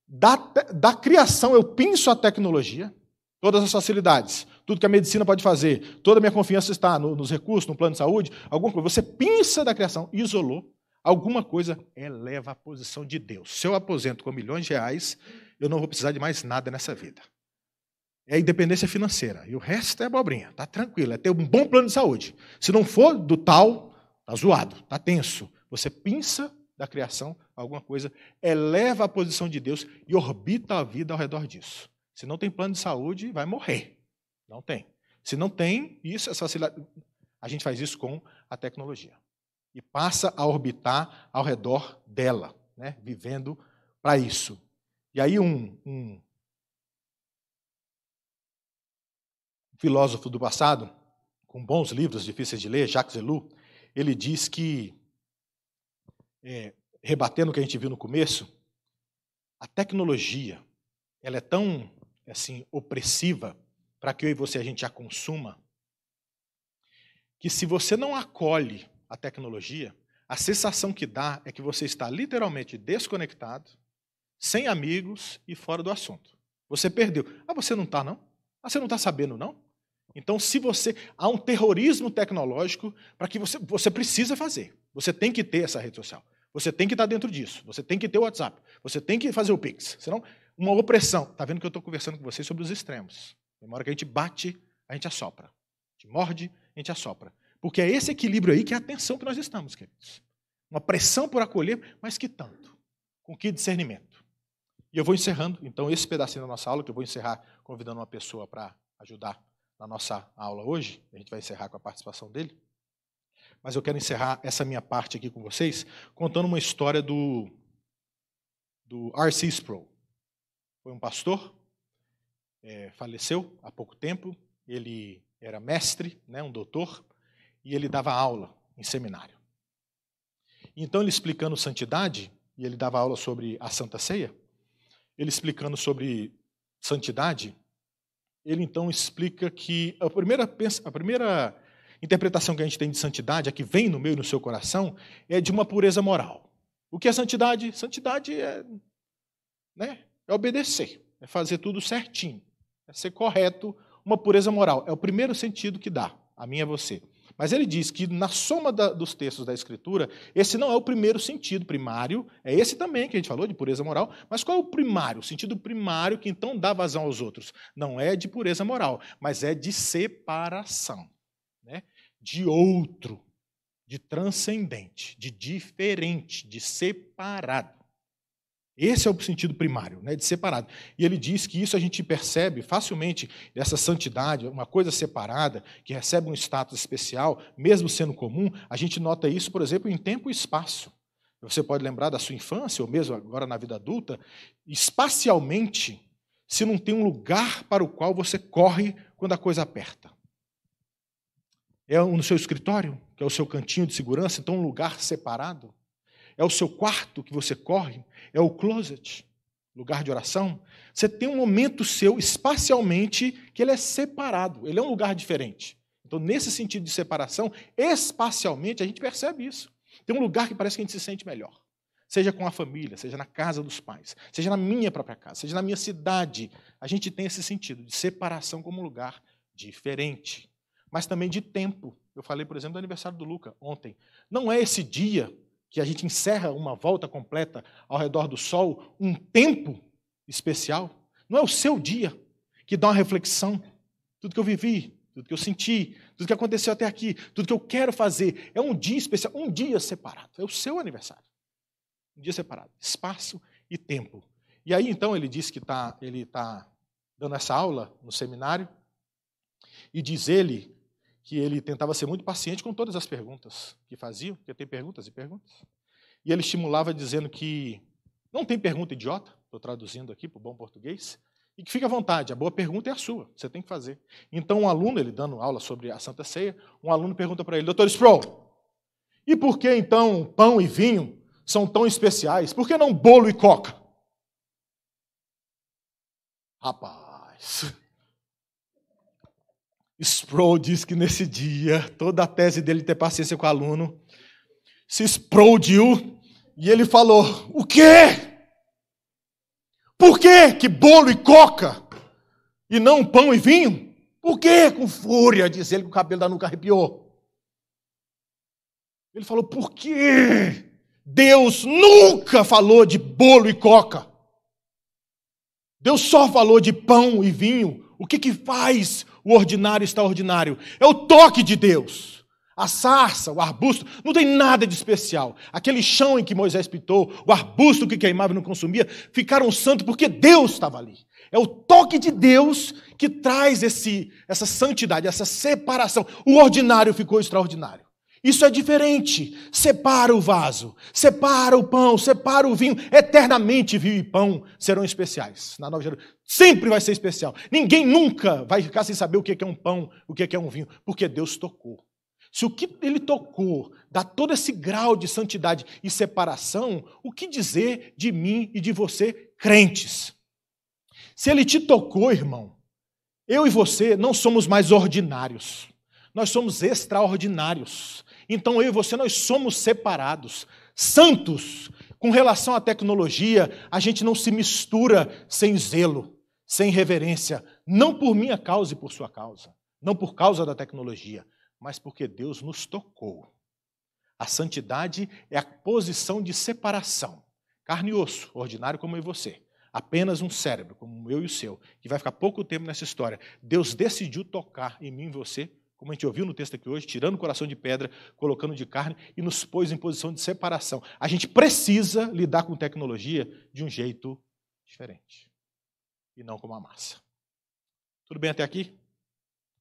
Da, da criação, eu pinso a tecnologia, todas as facilidades, tudo que a medicina pode fazer, toda a minha confiança está no, nos recursos, no plano de saúde, alguma coisa. Você pinça da criação, isolou, alguma coisa eleva a posição de Deus. Se eu aposento com milhões de reais, eu não vou precisar de mais nada nessa vida é a independência financeira. E o resto é abobrinha. Tá tranquilo, é ter um bom plano de saúde. Se não for do tal, tá zoado, tá tenso. Você pinça da criação alguma coisa, eleva a posição de Deus e orbita a vida ao redor disso. Se não tem plano de saúde, vai morrer. Não tem. Se não tem, isso é facilidade. A gente faz isso com a tecnologia. E passa a orbitar ao redor dela, né? vivendo para isso. E aí um, um filósofo do passado, com bons livros difíceis de ler, Jacques Zelou, ele diz que, é, rebatendo o que a gente viu no começo, a tecnologia ela é tão assim opressiva para que eu e você a gente a consuma, que se você não acolhe a tecnologia, a sensação que dá é que você está literalmente desconectado, sem amigos e fora do assunto. Você perdeu. Ah, você não está, não? Ah, você não está sabendo, não? Então, se você. Há um terrorismo tecnológico para que você, você precisa fazer. Você tem que ter essa rede social. Você tem que estar dentro disso. Você tem que ter o WhatsApp. Você tem que fazer o Pix. Senão, uma opressão. Está vendo que eu estou conversando com vocês sobre os extremos. Na hora que a gente bate, a gente assopra. A gente morde, a gente assopra. Porque é esse equilíbrio aí que é a tensão que nós estamos, queridos. Uma pressão por acolher, mas que tanto? Com que discernimento? E eu vou encerrando, então, esse pedacinho da nossa aula, que eu vou encerrar convidando uma pessoa para ajudar na nossa aula hoje, a gente vai encerrar com a participação dele, mas eu quero encerrar essa minha parte aqui com vocês contando uma história do, do R.C. Sproul. Foi um pastor, é, faleceu há pouco tempo, ele era mestre, né, um doutor, e ele dava aula em seminário. Então, ele explicando santidade, e ele dava aula sobre a Santa Ceia, ele explicando sobre santidade, ele então explica que a primeira, a primeira interpretação que a gente tem de santidade, a que vem no meu e no seu coração, é de uma pureza moral. O que é santidade? Santidade é, né, é obedecer, é fazer tudo certinho, é ser correto, uma pureza moral. É o primeiro sentido que dá, a minha é você. Mas ele diz que, na soma da, dos textos da Escritura, esse não é o primeiro sentido primário, é esse também que a gente falou, de pureza moral, mas qual é o primário? O sentido primário que então dá vazão aos outros? Não é de pureza moral, mas é de separação, né? de outro, de transcendente, de diferente, de separado. Esse é o sentido primário, né, de separado. E ele diz que isso a gente percebe facilmente, essa santidade, uma coisa separada, que recebe um status especial, mesmo sendo comum, a gente nota isso, por exemplo, em tempo e espaço. Você pode lembrar da sua infância, ou mesmo agora na vida adulta, espacialmente, se não tem um lugar para o qual você corre quando a coisa aperta. É no seu escritório, que é o seu cantinho de segurança, então um lugar separado? É o seu quarto que você corre? É o closet, lugar de oração? Você tem um momento seu, espacialmente, que ele é separado, ele é um lugar diferente. Então, nesse sentido de separação, espacialmente, a gente percebe isso. Tem um lugar que parece que a gente se sente melhor. Seja com a família, seja na casa dos pais, seja na minha própria casa, seja na minha cidade. A gente tem esse sentido de separação como um lugar diferente. Mas também de tempo. Eu falei, por exemplo, do aniversário do Luca ontem. Não é esse dia que a gente encerra uma volta completa ao redor do Sol, um tempo especial. Não é o seu dia que dá uma reflexão. Tudo que eu vivi, tudo que eu senti, tudo que aconteceu até aqui, tudo que eu quero fazer, é um dia especial, um dia separado. É o seu aniversário. Um dia separado. Espaço e tempo. E aí, então, ele diz que tá, ele está dando essa aula no seminário, e diz ele que ele tentava ser muito paciente com todas as perguntas que faziam, porque tem perguntas e perguntas. E ele estimulava dizendo que não tem pergunta idiota, estou traduzindo aqui para o bom português, e que fica à vontade, a boa pergunta é a sua, você tem que fazer. Então, um aluno, ele dando aula sobre a Santa Ceia, um aluno pergunta para ele, doutor Sproul, e por que então pão e vinho são tão especiais? Por que não bolo e coca? Rapaz, Sproul diz que nesse dia, toda a tese dele ter paciência com o aluno se explodiu e ele falou: O quê? Por que que bolo e coca e não pão e vinho? Por que com fúria? Diz ele que o cabelo da nuca arrepiou. Ele falou: Por que Deus nunca falou de bolo e coca? Deus só falou de pão e vinho. O que que faz o ordinário está extraordinário. É o toque de Deus. A sarça, o arbusto, não tem nada de especial. Aquele chão em que Moisés pintou, o arbusto que queimava e não consumia, ficaram santos porque Deus estava ali. É o toque de Deus que traz esse, essa santidade, essa separação. O ordinário ficou extraordinário. Isso é diferente. Separa o vaso, separa o pão, separa o vinho. Eternamente vinho e pão serão especiais. Na nova Jerusalém sempre vai ser especial. Ninguém nunca vai ficar sem saber o que é, é um pão, o é que é um vinho, porque Deus tocou. Se o que ele tocou dá todo esse grau de santidade e separação, o que dizer de mim e de você, crentes? Se ele te tocou, irmão, eu e você não somos mais ordinários, nós somos extraordinários. Então eu e você, nós somos separados, santos. Com relação à tecnologia, a gente não se mistura sem zelo, sem reverência, não por minha causa e por sua causa, não por causa da tecnologia, mas porque Deus nos tocou. A santidade é a posição de separação, carne e osso, ordinário como eu e você apenas um cérebro, como eu e o seu, que vai ficar pouco tempo nessa história. Deus decidiu tocar em mim e você como a gente ouviu no texto aqui hoje, tirando o coração de pedra, colocando de carne e nos pôs em posição de separação. A gente precisa lidar com tecnologia de um jeito diferente e não como a massa. Tudo bem até aqui?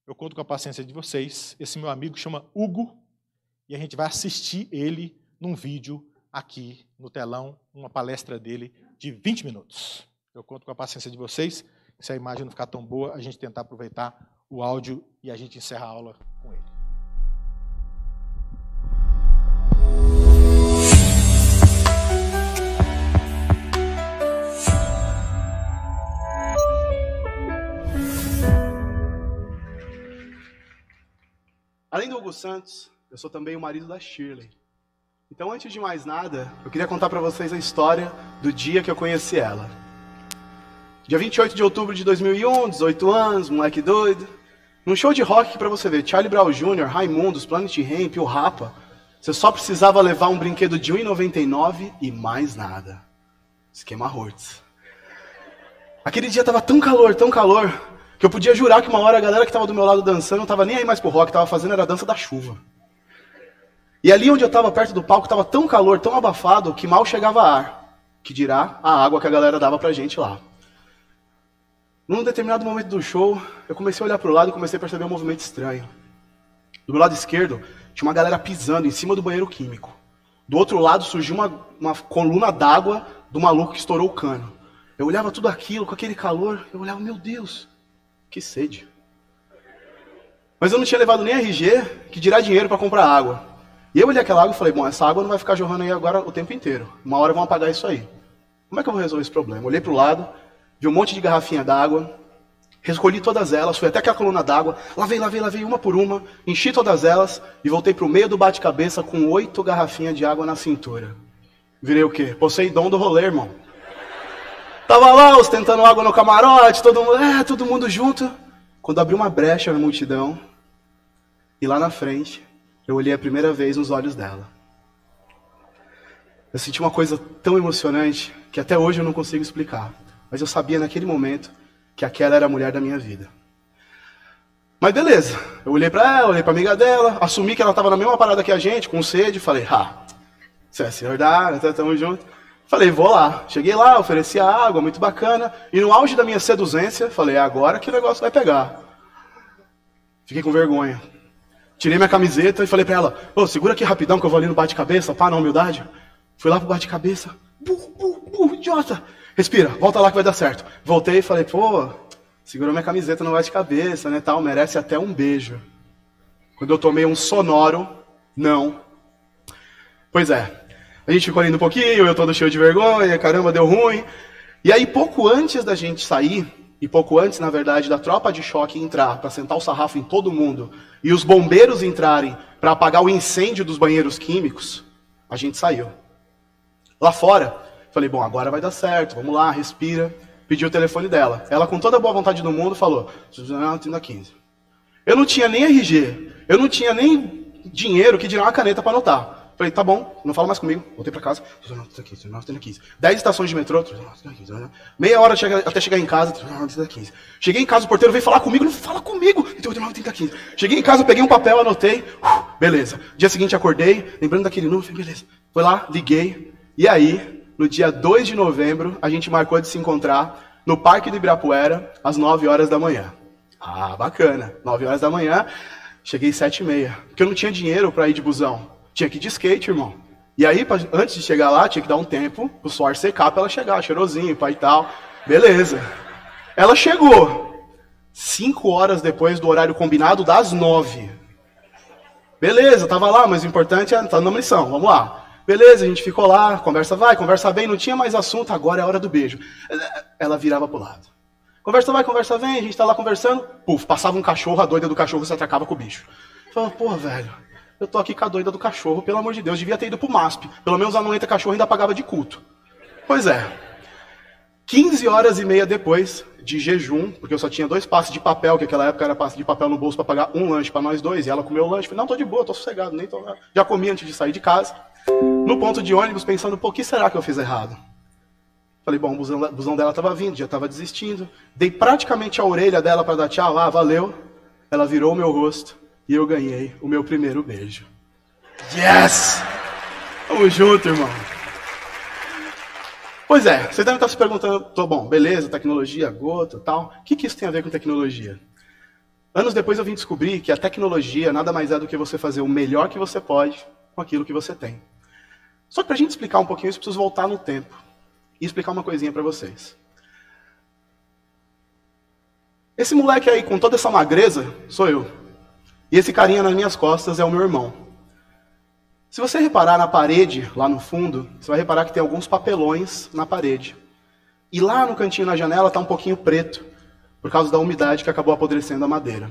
Eu conto com a paciência de vocês. Esse meu amigo chama Hugo e a gente vai assistir ele num vídeo aqui no telão, uma palestra dele de 20 minutos. Eu conto com a paciência de vocês. Se a imagem não ficar tão boa, a gente tentar aproveitar o áudio e a gente encerra a aula com ele. Além do Hugo Santos, eu sou também o marido da Shirley. Então, antes de mais nada, eu queria contar para vocês a história do dia que eu conheci ela. Dia 28 de outubro de 2001, 18 anos, moleque doido. Num show de rock para você ver, Charlie Brown Jr., Raimundos, Planet Hemp, o Rapa, você só precisava levar um brinquedo de 1,99 e mais nada. Esquema Hortz. Aquele dia tava tão calor, tão calor, que eu podia jurar que uma hora a galera que tava do meu lado dançando não tava nem aí mais pro rock, tava fazendo era a dança da chuva. E ali onde eu tava, perto do palco, tava tão calor, tão abafado, que mal chegava ar. Que dirá a água que a galera dava pra gente lá. Num determinado momento do show, eu comecei a olhar para o lado e comecei a perceber um movimento estranho. Do meu lado esquerdo, tinha uma galera pisando em cima do banheiro químico. Do outro lado surgiu uma, uma coluna d'água do maluco que estourou o cano. Eu olhava tudo aquilo, com aquele calor, eu olhava, meu Deus, que sede. Mas eu não tinha levado nem RG, que dirá dinheiro para comprar água. E eu olhei aquela água e falei, bom, essa água não vai ficar jorrando aí agora o tempo inteiro. Uma hora vão apagar isso aí. Como é que eu vou resolver esse problema? Olhei para o lado, vi um monte de garrafinha d'água, recolhi todas elas, fui até aquela coluna d'água, lavei, lavei, lavei uma por uma, enchi todas elas e voltei para o meio do bate-cabeça com oito garrafinhas de água na cintura. Virei o quê? Poseidon do rolê, irmão. Tava lá ostentando água no camarote, todo mundo, é, todo mundo junto. Quando abri uma brecha na multidão, e lá na frente, eu olhei a primeira vez nos olhos dela. Eu senti uma coisa tão emocionante que até hoje eu não consigo explicar. Mas eu sabia naquele momento que aquela era a mulher da minha vida. Mas beleza, eu olhei para ela, olhei para amiga dela, assumi que ela estava na mesma parada que a gente, com sede, falei, ah, você é senhor da área, tá, tamo junto. Falei, vou lá. Cheguei lá, ofereci a água, muito bacana. E no auge da minha seduzência, falei, é agora que o negócio vai pegar. Fiquei com vergonha. Tirei minha camiseta e falei para ela, ô, oh, segura aqui rapidão que eu vou ali no bate-cabeça, pá, na humildade. Fui lá pro bate-cabeça. Burro, burro, burro, idiota respira, volta lá que vai dar certo. Voltei e falei, pô, segurou minha camiseta, não vai de cabeça, né, tal, merece até um beijo. Quando eu tomei um sonoro, não. Pois é, a gente ficou indo um pouquinho, eu todo cheio de vergonha, caramba, deu ruim. E aí, pouco antes da gente sair, e pouco antes, na verdade, da tropa de choque entrar para sentar o sarrafo em todo mundo e os bombeiros entrarem para apagar o incêndio dos banheiros químicos, a gente saiu. Lá fora, Falei, bom, agora vai dar certo, vamos lá, respira. Pedi o telefone dela. Ela, com toda a boa vontade do mundo, falou: Suzana, 15. Eu não tinha nem RG, eu não tinha nem dinheiro que dirá uma caneta para anotar. Falei, tá bom, não fala mais comigo. Voltei para casa. 15, 15. 10 estações de metrô. 15, meia hora até chegar em casa. 15. Cheguei em casa, o porteiro veio falar comigo. Não fala comigo. 15. Então, então, Cheguei em casa, peguei um papel, anotei. Uh, beleza. Dia seguinte acordei, lembrando daquele número. Beleza. Foi lá, liguei. E aí, no dia 2 de novembro, a gente marcou de se encontrar no Parque do Ibirapuera, às 9 horas da manhã. Ah, bacana. 9 horas da manhã, cheguei às 7 e meia. Porque eu não tinha dinheiro para ir de busão. Tinha que ir de skate, irmão. E aí, pra, antes de chegar lá, tinha que dar um tempo o suor secar pra ela chegar, cheirosinho, pai e tal. Beleza. Ela chegou. Cinco horas depois do horário combinado, das nove. Beleza, tava lá, mas o importante é estar tá na missão. Vamos lá. Beleza, a gente ficou lá, conversa vai, conversa bem, não tinha mais assunto, agora é a hora do beijo. Ela virava pro lado. Conversa vai, conversa vem, a gente tá lá conversando, puf, passava um cachorro, a doida do cachorro se atacava com o bicho. Falava, porra, velho, eu tô aqui com a doida do cachorro, pelo amor de Deus, devia ter ido pro MASP. Pelo menos a não entra cachorro ainda pagava de culto. Pois é. 15 horas e meia depois de jejum, porque eu só tinha dois passos de papel, que naquela época era passe de papel no bolso para pagar um lanche para nós dois, e ela comeu o lanche, falei, não, tô de boa, tô sossegado, nem tô... Já comi antes de sair de casa. No ponto de ônibus, pensando, pô, o que será que eu fiz errado? Falei, bom, o busão, o busão dela estava vindo, já estava desistindo. Dei praticamente a orelha dela para dar tchau, ah, valeu. Ela virou o meu rosto e eu ganhei o meu primeiro beijo. Yes! Tamo junto, irmão. Pois é, vocês devem estar se perguntando, tô bom, beleza, tecnologia, gota, tal. O que, que isso tem a ver com tecnologia? Anos depois eu vim descobrir que a tecnologia nada mais é do que você fazer o melhor que você pode com aquilo que você tem. Só que para a gente explicar um pouquinho isso, eu preciso voltar no tempo e explicar uma coisinha para vocês. Esse moleque aí com toda essa magreza sou eu. E esse carinha nas minhas costas é o meu irmão. Se você reparar na parede, lá no fundo, você vai reparar que tem alguns papelões na parede. E lá no cantinho na janela está um pouquinho preto, por causa da umidade que acabou apodrecendo a madeira.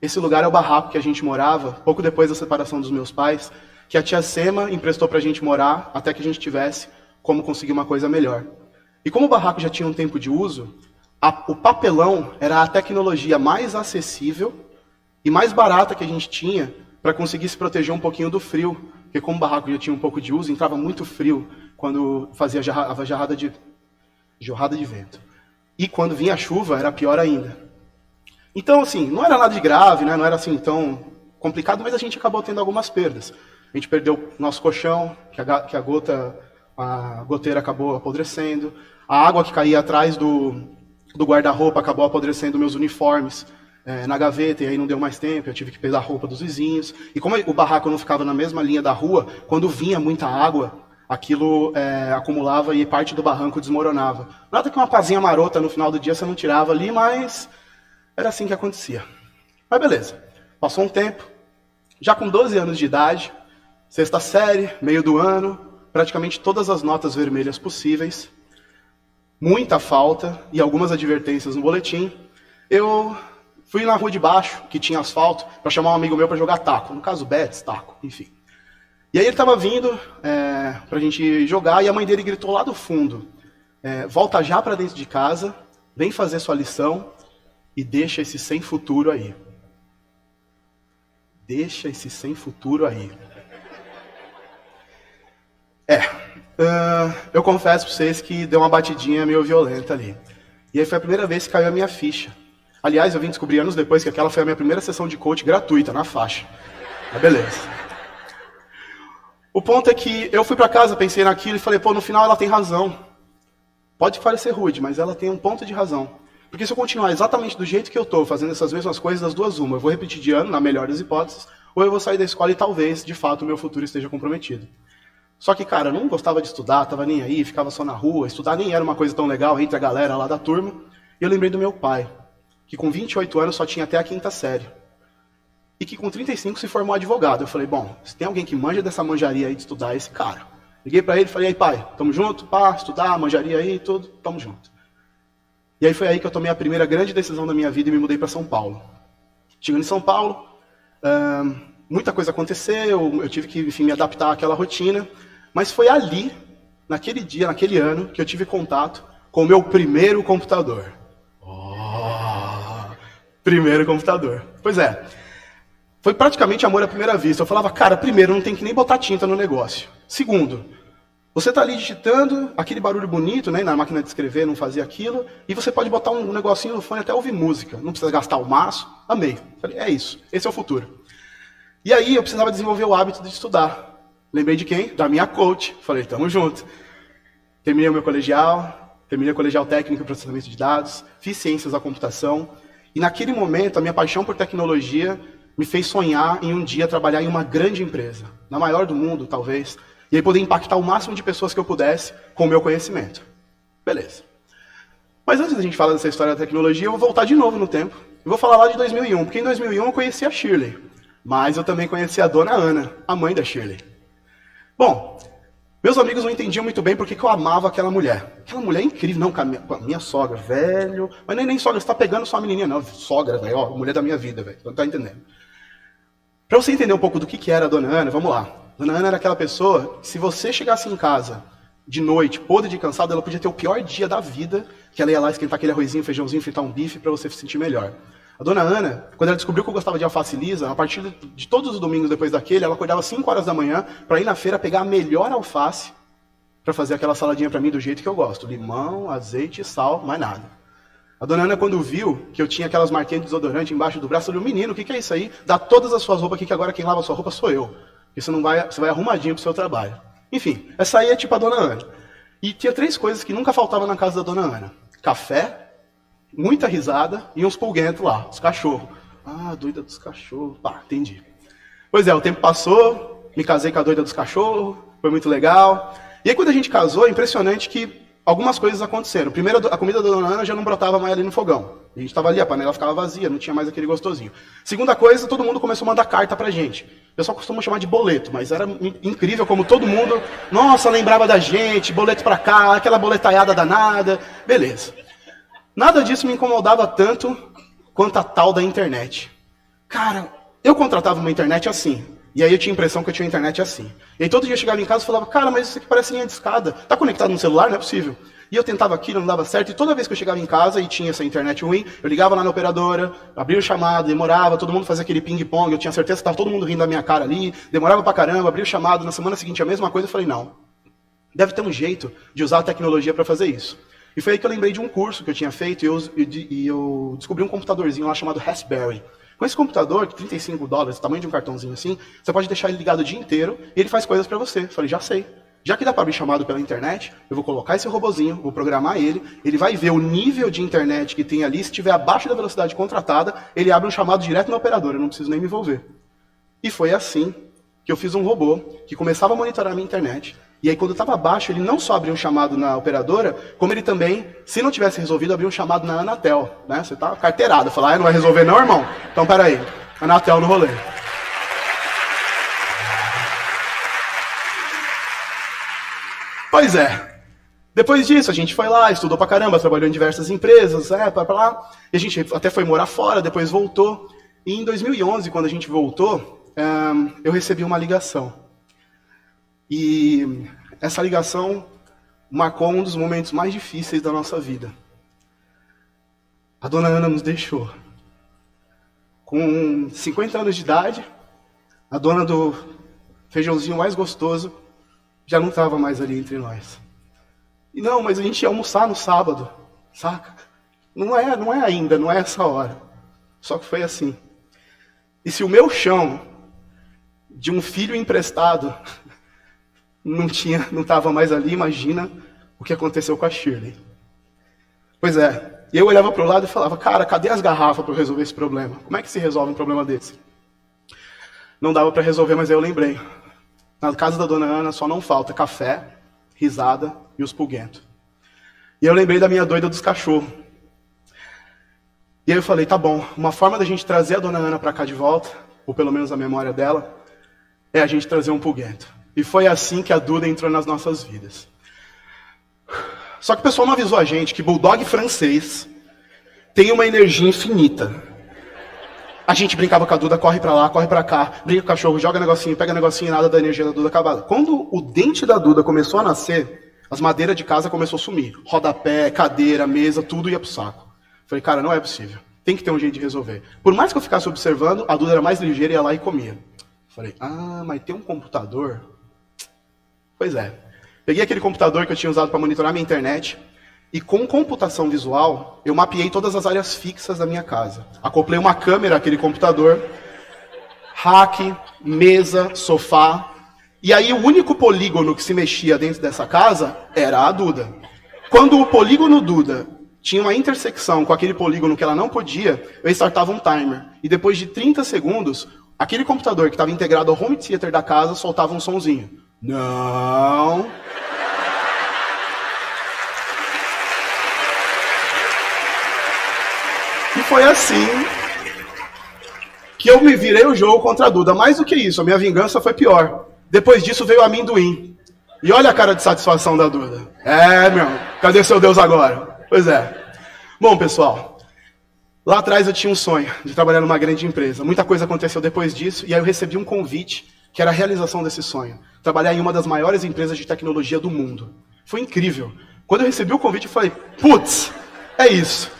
Esse lugar é o barraco que a gente morava, pouco depois da separação dos meus pais, que a tia Sema emprestou para a gente morar até que a gente tivesse como conseguir uma coisa melhor. E como o barraco já tinha um tempo de uso, a, o papelão era a tecnologia mais acessível e mais barata que a gente tinha para conseguir se proteger um pouquinho do frio, porque como o barraco já tinha um pouco de uso, entrava muito frio quando fazia jarra, a jarrada de jorrada de vento. E quando vinha a chuva era pior ainda. Então assim, não era nada de grave, né? Não era assim tão complicado, mas a gente acabou tendo algumas perdas. A gente perdeu nosso colchão, que a, que a gota, a goteira acabou apodrecendo. A água que caía atrás do, do guarda-roupa acabou apodrecendo meus uniformes é, na gaveta, e aí não deu mais tempo, eu tive que pegar a roupa dos vizinhos. E como o barraco não ficava na mesma linha da rua, quando vinha muita água, aquilo é, acumulava e parte do barranco desmoronava. Nada que uma pazinha marota no final do dia você não tirava ali, mas era assim que acontecia. Mas beleza, passou um tempo, já com 12 anos de idade, Sexta série, meio do ano, praticamente todas as notas vermelhas possíveis, muita falta e algumas advertências no boletim. Eu fui na rua de baixo, que tinha asfalto, para chamar um amigo meu para jogar taco, no caso Betts, taco, enfim. E aí ele estava vindo é, para a gente jogar e a mãe dele gritou lá do fundo: é, volta já para dentro de casa, vem fazer sua lição e deixa esse sem futuro aí. Deixa esse sem futuro aí. É. Uh, eu confesso pra vocês que deu uma batidinha meio violenta ali. E aí foi a primeira vez que caiu a minha ficha. Aliás, eu vim descobrir anos depois que aquela foi a minha primeira sessão de coach gratuita na faixa. Mas beleza. O ponto é que eu fui para casa, pensei naquilo e falei, pô, no final ela tem razão. Pode parecer rude, mas ela tem um ponto de razão. Porque se eu continuar exatamente do jeito que eu tô, fazendo essas mesmas coisas, das duas uma, eu vou repetir de ano, na melhor das hipóteses, ou eu vou sair da escola e talvez, de fato, o meu futuro esteja comprometido. Só que, cara, eu não gostava de estudar, tava nem aí, ficava só na rua. Estudar nem era uma coisa tão legal entre a galera lá da turma. E eu lembrei do meu pai, que com 28 anos só tinha até a quinta série. E que com 35 se formou advogado. Eu falei, bom, se tem alguém que manja dessa manjaria aí de estudar, é esse cara. Liguei para ele e falei, aí pai, tamo junto, pá, estudar, manjaria aí, tudo, tamo junto. E aí foi aí que eu tomei a primeira grande decisão da minha vida e me mudei para São Paulo. Chegando em São Paulo, muita coisa aconteceu, eu tive que, enfim, me adaptar àquela rotina. Mas foi ali, naquele dia, naquele ano, que eu tive contato com o meu primeiro computador. Oh, primeiro computador. Pois é. Foi praticamente amor à primeira vista. Eu falava, cara, primeiro, não tem que nem botar tinta no negócio. Segundo, você está ali digitando aquele barulho bonito, né? Na máquina de escrever não fazia aquilo. E você pode botar um negocinho no fone até ouvir música. Não precisa gastar o maço. Amei. Falei, é isso. Esse é o futuro. E aí eu precisava desenvolver o hábito de estudar. Lembrei de quem? Da minha coach. Falei, tamo junto. Terminei o meu colegial, terminei o colegial técnico em processamento de dados, fiz ciências da computação. E naquele momento, a minha paixão por tecnologia me fez sonhar em um dia trabalhar em uma grande empresa, na maior do mundo, talvez, e aí poder impactar o máximo de pessoas que eu pudesse com o meu conhecimento. Beleza. Mas antes da gente falar dessa história da tecnologia, eu vou voltar de novo no tempo. Eu vou falar lá de 2001, porque em 2001 eu conheci a Shirley, mas eu também conheci a dona Ana, a mãe da Shirley. Bom, meus amigos não entendiam muito bem porque que eu amava aquela mulher. Aquela mulher é incrível, não, com a minha, com a minha sogra, velho. Mas nem, nem sogra, você tá pegando só a menininha, não. Sogra, velho, ó, mulher da minha vida, velho. Não tá entendendo. Pra você entender um pouco do que, que era a dona Ana, vamos lá. Dona Ana era aquela pessoa que se você chegasse em casa de noite, podre de cansado, ela podia ter o pior dia da vida, que ela ia lá esquentar aquele arrozinho, feijãozinho, fritar um bife para você se sentir melhor. A dona Ana, quando ela descobriu que eu gostava de alface lisa, a partir de todos os domingos depois daquele, ela acordava 5 horas da manhã para ir na feira pegar a melhor alface para fazer aquela saladinha para mim do jeito que eu gosto: limão, azeite, sal, mais nada. A dona Ana, quando viu que eu tinha aquelas marquinhas de desodorante embaixo do braço, ela falou: Menino, o que, que é isso aí? Dá todas as suas roupas aqui, que agora quem lava a sua roupa sou eu. você não vai, você vai arrumadinho pro seu trabalho. Enfim, essa aí é tipo a dona Ana. E tinha três coisas que nunca faltavam na casa da dona Ana: café, muita risada e uns pulguentos lá, os cachorros. Ah, doida dos cachorros. Pá, entendi. Pois é, o tempo passou, me casei com a doida dos cachorros, foi muito legal. E aí quando a gente casou, é impressionante que algumas coisas aconteceram. Primeiro, a comida da dona Ana já não brotava mais ali no fogão. A gente estava ali, a panela ficava vazia, não tinha mais aquele gostosinho. Segunda coisa, todo mundo começou a mandar carta pra gente. O pessoal costuma chamar de boleto, mas era incrível como todo mundo, nossa, lembrava da gente, boleto pra cá, aquela boletaiada danada. Beleza. Nada disso me incomodava tanto quanto a tal da internet. Cara, eu contratava uma internet assim. E aí eu tinha a impressão que eu tinha internet assim. E aí todo dia eu chegava em casa e falava, cara, mas isso aqui parece linha de escada. Tá conectado no celular? Não é possível. E eu tentava aquilo, não dava certo. E toda vez que eu chegava em casa e tinha essa internet ruim, eu ligava lá na operadora, abria o chamado, demorava, todo mundo fazia aquele ping-pong, eu tinha certeza que estava todo mundo rindo da minha cara ali, demorava pra caramba, abria o chamado, na semana seguinte a mesma coisa, eu falei, não. Deve ter um jeito de usar a tecnologia para fazer isso. E foi aí que eu lembrei de um curso que eu tinha feito e eu, e eu descobri um computadorzinho lá chamado Raspberry. Com esse computador, 35 dólares, tamanho de um cartãozinho assim, você pode deixar ele ligado o dia inteiro e ele faz coisas para você. Eu falei, já sei. Já que dá para abrir chamado pela internet, eu vou colocar esse robozinho, vou programar ele, ele vai ver o nível de internet que tem ali, se estiver abaixo da velocidade contratada, ele abre um chamado direto no operador, eu não preciso nem me envolver. E foi assim que eu fiz um robô que começava a monitorar a minha internet, e aí, quando estava baixo, ele não só abriu um chamado na operadora, como ele também, se não tivesse resolvido, abriu um chamado na Anatel. Né? Você tá carteirado, falar, ah, não vai resolver não, irmão? Então, peraí, Anatel no rolê. Pois é. Depois disso, a gente foi lá, estudou pra caramba, trabalhou em diversas empresas, é, né, pra, pra lá. E a gente até foi morar fora, depois voltou. E em 2011, quando a gente voltou, eu recebi uma ligação e essa ligação marcou um dos momentos mais difíceis da nossa vida. A dona Ana nos deixou. Com 50 anos de idade, a dona do feijãozinho mais gostoso já não estava mais ali entre nós. E não, mas a gente ia almoçar no sábado, saca? Não é, não é ainda, não é essa hora. Só que foi assim. E se o meu chão de um filho emprestado não tinha, não estava mais ali, imagina o que aconteceu com a Shirley. Pois é, eu olhava para o lado e falava, cara, cadê as garrafas para resolver esse problema? Como é que se resolve um problema desse? Não dava para resolver, mas eu lembrei. Na casa da dona Ana só não falta café, risada e os pulguentos. E eu lembrei da minha doida dos cachorros. E aí eu falei, tá bom, uma forma da gente trazer a dona Ana para cá de volta, ou pelo menos a memória dela, é a gente trazer um pulguento. E foi assim que a Duda entrou nas nossas vidas. Só que o pessoal não avisou a gente que bulldog francês tem uma energia infinita. A gente brincava com a Duda, corre pra lá, corre pra cá, brinca com o cachorro, joga negocinho, pega negocinho, e nada da energia da Duda acabada. Quando o dente da Duda começou a nascer, as madeiras de casa começou a sumir. Rodapé, cadeira, mesa, tudo ia pro saco. Falei, cara, não é possível. Tem que ter um jeito de resolver. Por mais que eu ficasse observando, a Duda era mais ligeira, ia lá e comia. Falei, ah, mas tem um computador Pois é. Peguei aquele computador que eu tinha usado para monitorar minha internet e com computação visual eu mapeei todas as áreas fixas da minha casa. Acoplei uma câmera àquele computador, rack, mesa, sofá. E aí o único polígono que se mexia dentro dessa casa era a Duda. Quando o polígono Duda tinha uma intersecção com aquele polígono que ela não podia, eu startava um timer. E depois de 30 segundos, aquele computador que estava integrado ao home theater da casa soltava um sonzinho. Não. E foi assim que eu me virei o jogo contra a Duda. Mais do que isso, a minha vingança foi pior. Depois disso veio o amendoim. E olha a cara de satisfação da Duda. É, meu, cadê seu Deus agora? Pois é. Bom, pessoal, lá atrás eu tinha um sonho de trabalhar numa grande empresa. Muita coisa aconteceu depois disso, e aí eu recebi um convite que era a realização desse sonho, trabalhar em uma das maiores empresas de tecnologia do mundo. Foi incrível. Quando eu recebi o convite, eu falei, putz, é isso.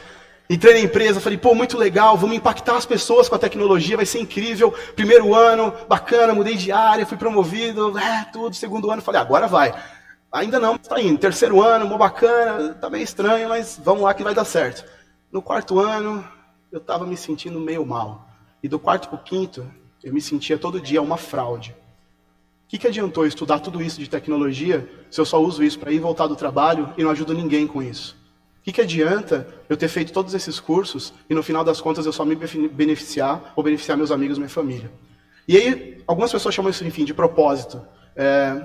Entrei na empresa, falei, pô, muito legal, vamos impactar as pessoas com a tecnologia, vai ser incrível. Primeiro ano, bacana, mudei de área, fui promovido, é, tudo. Segundo ano, falei, agora vai. Ainda não, está indo. Terceiro ano, mó bacana, tá meio estranho, mas vamos lá que vai dar certo. No quarto ano, eu estava me sentindo meio mal. E do quarto para o quinto, eu me sentia todo dia uma fraude. O que, que adiantou estudar tudo isso de tecnologia se eu só uso isso para ir voltar do trabalho e não ajudo ninguém com isso? O que, que adianta eu ter feito todos esses cursos e no final das contas eu só me beneficiar ou beneficiar meus amigos, minha família? E aí, algumas pessoas chamam isso, enfim, de propósito. É...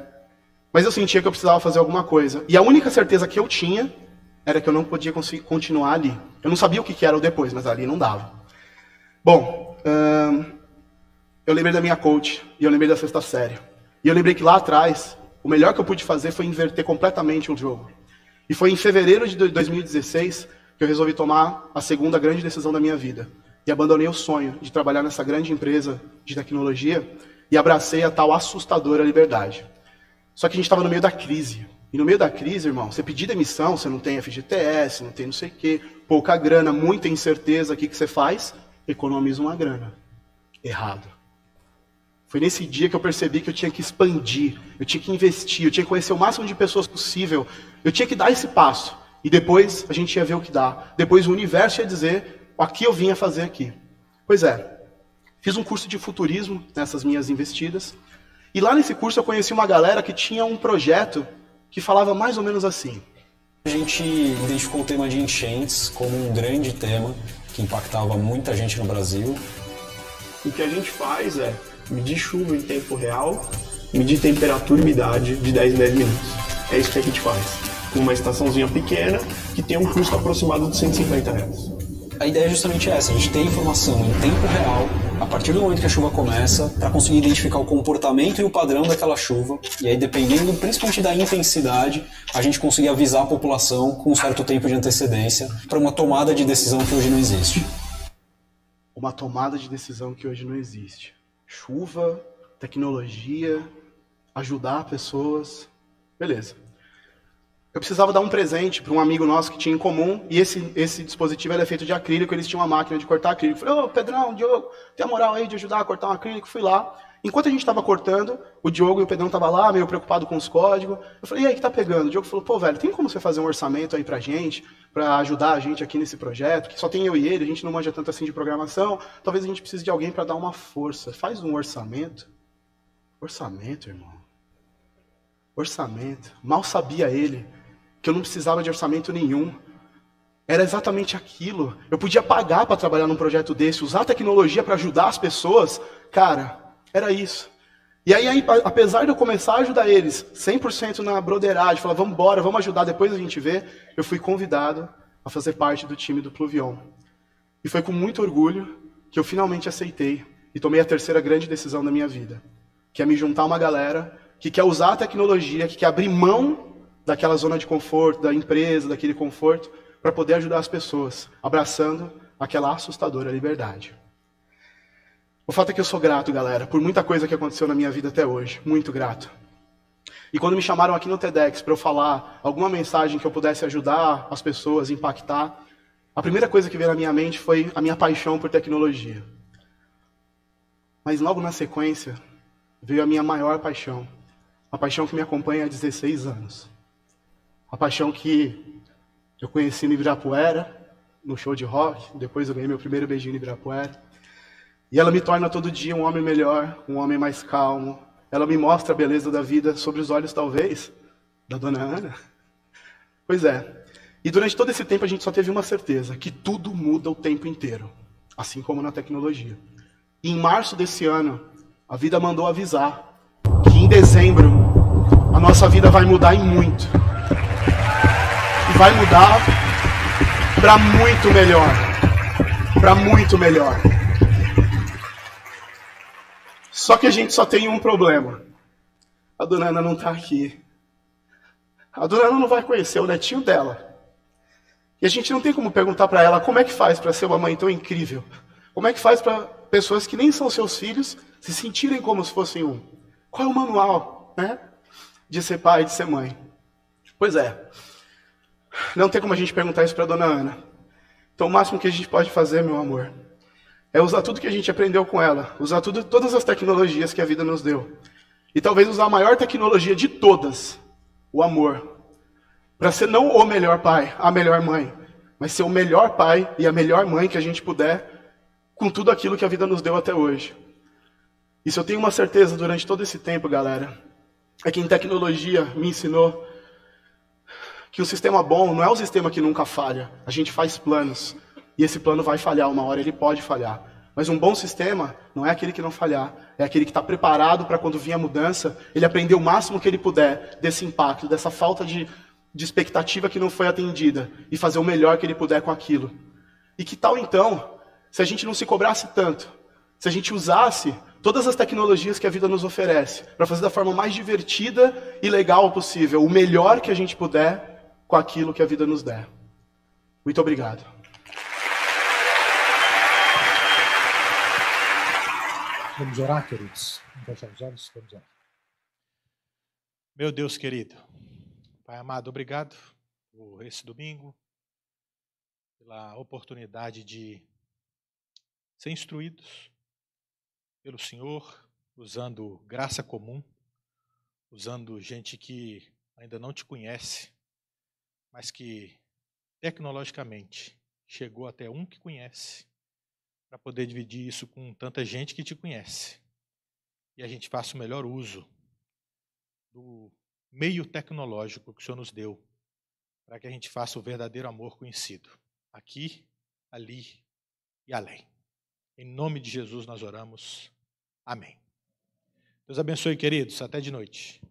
Mas eu sentia que eu precisava fazer alguma coisa. E a única certeza que eu tinha era que eu não podia conseguir continuar ali. Eu não sabia o que, que era o depois, mas ali não dava. Bom eu lembrei da minha coach, e eu lembrei da sexta série. E eu lembrei que lá atrás, o melhor que eu pude fazer foi inverter completamente o jogo. E foi em fevereiro de 2016 que eu resolvi tomar a segunda grande decisão da minha vida. E abandonei o sonho de trabalhar nessa grande empresa de tecnologia e abracei a tal assustadora liberdade. Só que a gente estava no meio da crise. E no meio da crise, irmão, você pedir demissão, você não tem FGTS, não tem não sei o quê, pouca grana, muita incerteza, o que, que você faz? Economiza uma grana. Errado. Foi nesse dia que eu percebi que eu tinha que expandir, eu tinha que investir, eu tinha que conhecer o máximo de pessoas possível, eu tinha que dar esse passo. E depois a gente ia ver o que dá. Depois o universo ia dizer o que eu vinha fazer aqui. Pois é, fiz um curso de futurismo nessas minhas investidas. E lá nesse curso eu conheci uma galera que tinha um projeto que falava mais ou menos assim. A gente identificou o tema de enchentes como um grande tema que impactava muita gente no Brasil. O que a gente faz é medir chuva em tempo real, medir temperatura e umidade de 10 em 10 minutos. É isso que a gente faz, com uma estaçãozinha pequena que tem um custo aproximado de 150 reais. A ideia é justamente essa, a gente tem informação em tempo real, a partir do momento que a chuva começa, para conseguir identificar o comportamento e o padrão daquela chuva, e aí dependendo principalmente da intensidade, a gente conseguir avisar a população com um certo tempo de antecedência para uma tomada de decisão que hoje não existe uma tomada de decisão que hoje não existe chuva, tecnologia, ajudar pessoas. Beleza. Eu precisava dar um presente para um amigo nosso que tinha em comum, e esse, esse dispositivo era feito de acrílico, eles tinham uma máquina de cortar acrílico. Eu falei, ô Pedrão, Diogo, tem a moral aí de ajudar a cortar um acrílico? Fui lá, Enquanto a gente estava cortando, o Diogo e o Pedrão estavam lá, meio preocupado com os códigos. Eu falei, e aí, que tá pegando? O Diogo falou, pô, velho, tem como você fazer um orçamento aí pra gente, pra ajudar a gente aqui nesse projeto? Que só tem eu e ele, a gente não manja tanto assim de programação. Talvez a gente precise de alguém para dar uma força. Faz um orçamento. Orçamento, irmão. Orçamento. Mal sabia ele que eu não precisava de orçamento nenhum. Era exatamente aquilo. Eu podia pagar para trabalhar num projeto desse, usar a tecnologia para ajudar as pessoas. Cara, era isso. E aí, apesar de eu começar a ajudar eles 100% na broderagem, falar, vamos embora, vamos ajudar, depois a gente vê, eu fui convidado a fazer parte do time do Pluvion. E foi com muito orgulho que eu finalmente aceitei e tomei a terceira grande decisão da minha vida, que é me juntar a uma galera que quer usar a tecnologia, que quer abrir mão daquela zona de conforto, da empresa, daquele conforto, para poder ajudar as pessoas, abraçando aquela assustadora liberdade. O fato é que eu sou grato, galera, por muita coisa que aconteceu na minha vida até hoje. Muito grato. E quando me chamaram aqui no TEDx para eu falar alguma mensagem que eu pudesse ajudar as pessoas, impactar, a primeira coisa que veio na minha mente foi a minha paixão por tecnologia. Mas logo na sequência veio a minha maior paixão, a paixão que me acompanha há 16 anos. A paixão que eu conheci no Ibirapuera, no show de rock, depois eu ganhei meu primeiro beijinho no Ibirapuera. E ela me torna todo dia um homem melhor, um homem mais calmo. Ela me mostra a beleza da vida sobre os olhos, talvez, da dona Ana. Pois é. E durante todo esse tempo a gente só teve uma certeza: que tudo muda o tempo inteiro, assim como na tecnologia. E em março desse ano, a vida mandou avisar que em dezembro a nossa vida vai mudar em muito. E vai mudar para muito melhor. Para muito melhor. Só que a gente só tem um problema. A dona Ana não está aqui. A dona Ana não vai conhecer o netinho dela. E a gente não tem como perguntar para ela como é que faz para ser uma mãe tão incrível. Como é que faz para pessoas que nem são seus filhos se sentirem como se fossem um. Qual é o manual né, de ser pai, de ser mãe? Pois é. Não tem como a gente perguntar isso para dona Ana. Então, o máximo que a gente pode fazer, meu amor, é usar tudo que a gente aprendeu com ela, usar tudo, todas as tecnologias que a vida nos deu. E talvez usar a maior tecnologia de todas, o amor. Para ser não o melhor pai, a melhor mãe, mas ser o melhor pai e a melhor mãe que a gente puder com tudo aquilo que a vida nos deu até hoje. Isso eu tenho uma certeza durante todo esse tempo, galera. É que em tecnologia me ensinou que um sistema bom não é um sistema que nunca falha. A gente faz planos. E esse plano vai falhar, uma hora ele pode falhar. Mas um bom sistema não é aquele que não falhar, é aquele que está preparado para quando vir a mudança, ele aprender o máximo que ele puder desse impacto, dessa falta de, de expectativa que não foi atendida e fazer o melhor que ele puder com aquilo. E que tal então se a gente não se cobrasse tanto, se a gente usasse todas as tecnologias que a vida nos oferece para fazer da forma mais divertida e legal possível, o melhor que a gente puder com aquilo que a vida nos der? Muito obrigado. Vamos orar, queridos. fechar os olhos, vamos orar. Meu Deus querido, Pai amado, obrigado por esse domingo, pela oportunidade de ser instruídos pelo Senhor, usando graça comum, usando gente que ainda não te conhece, mas que tecnologicamente chegou até um que conhece para poder dividir isso com tanta gente que te conhece. E a gente faça o melhor uso do meio tecnológico que o Senhor nos deu para que a gente faça o verdadeiro amor conhecido, aqui, ali e além. Em nome de Jesus nós oramos. Amém. Deus abençoe, queridos. Até de noite.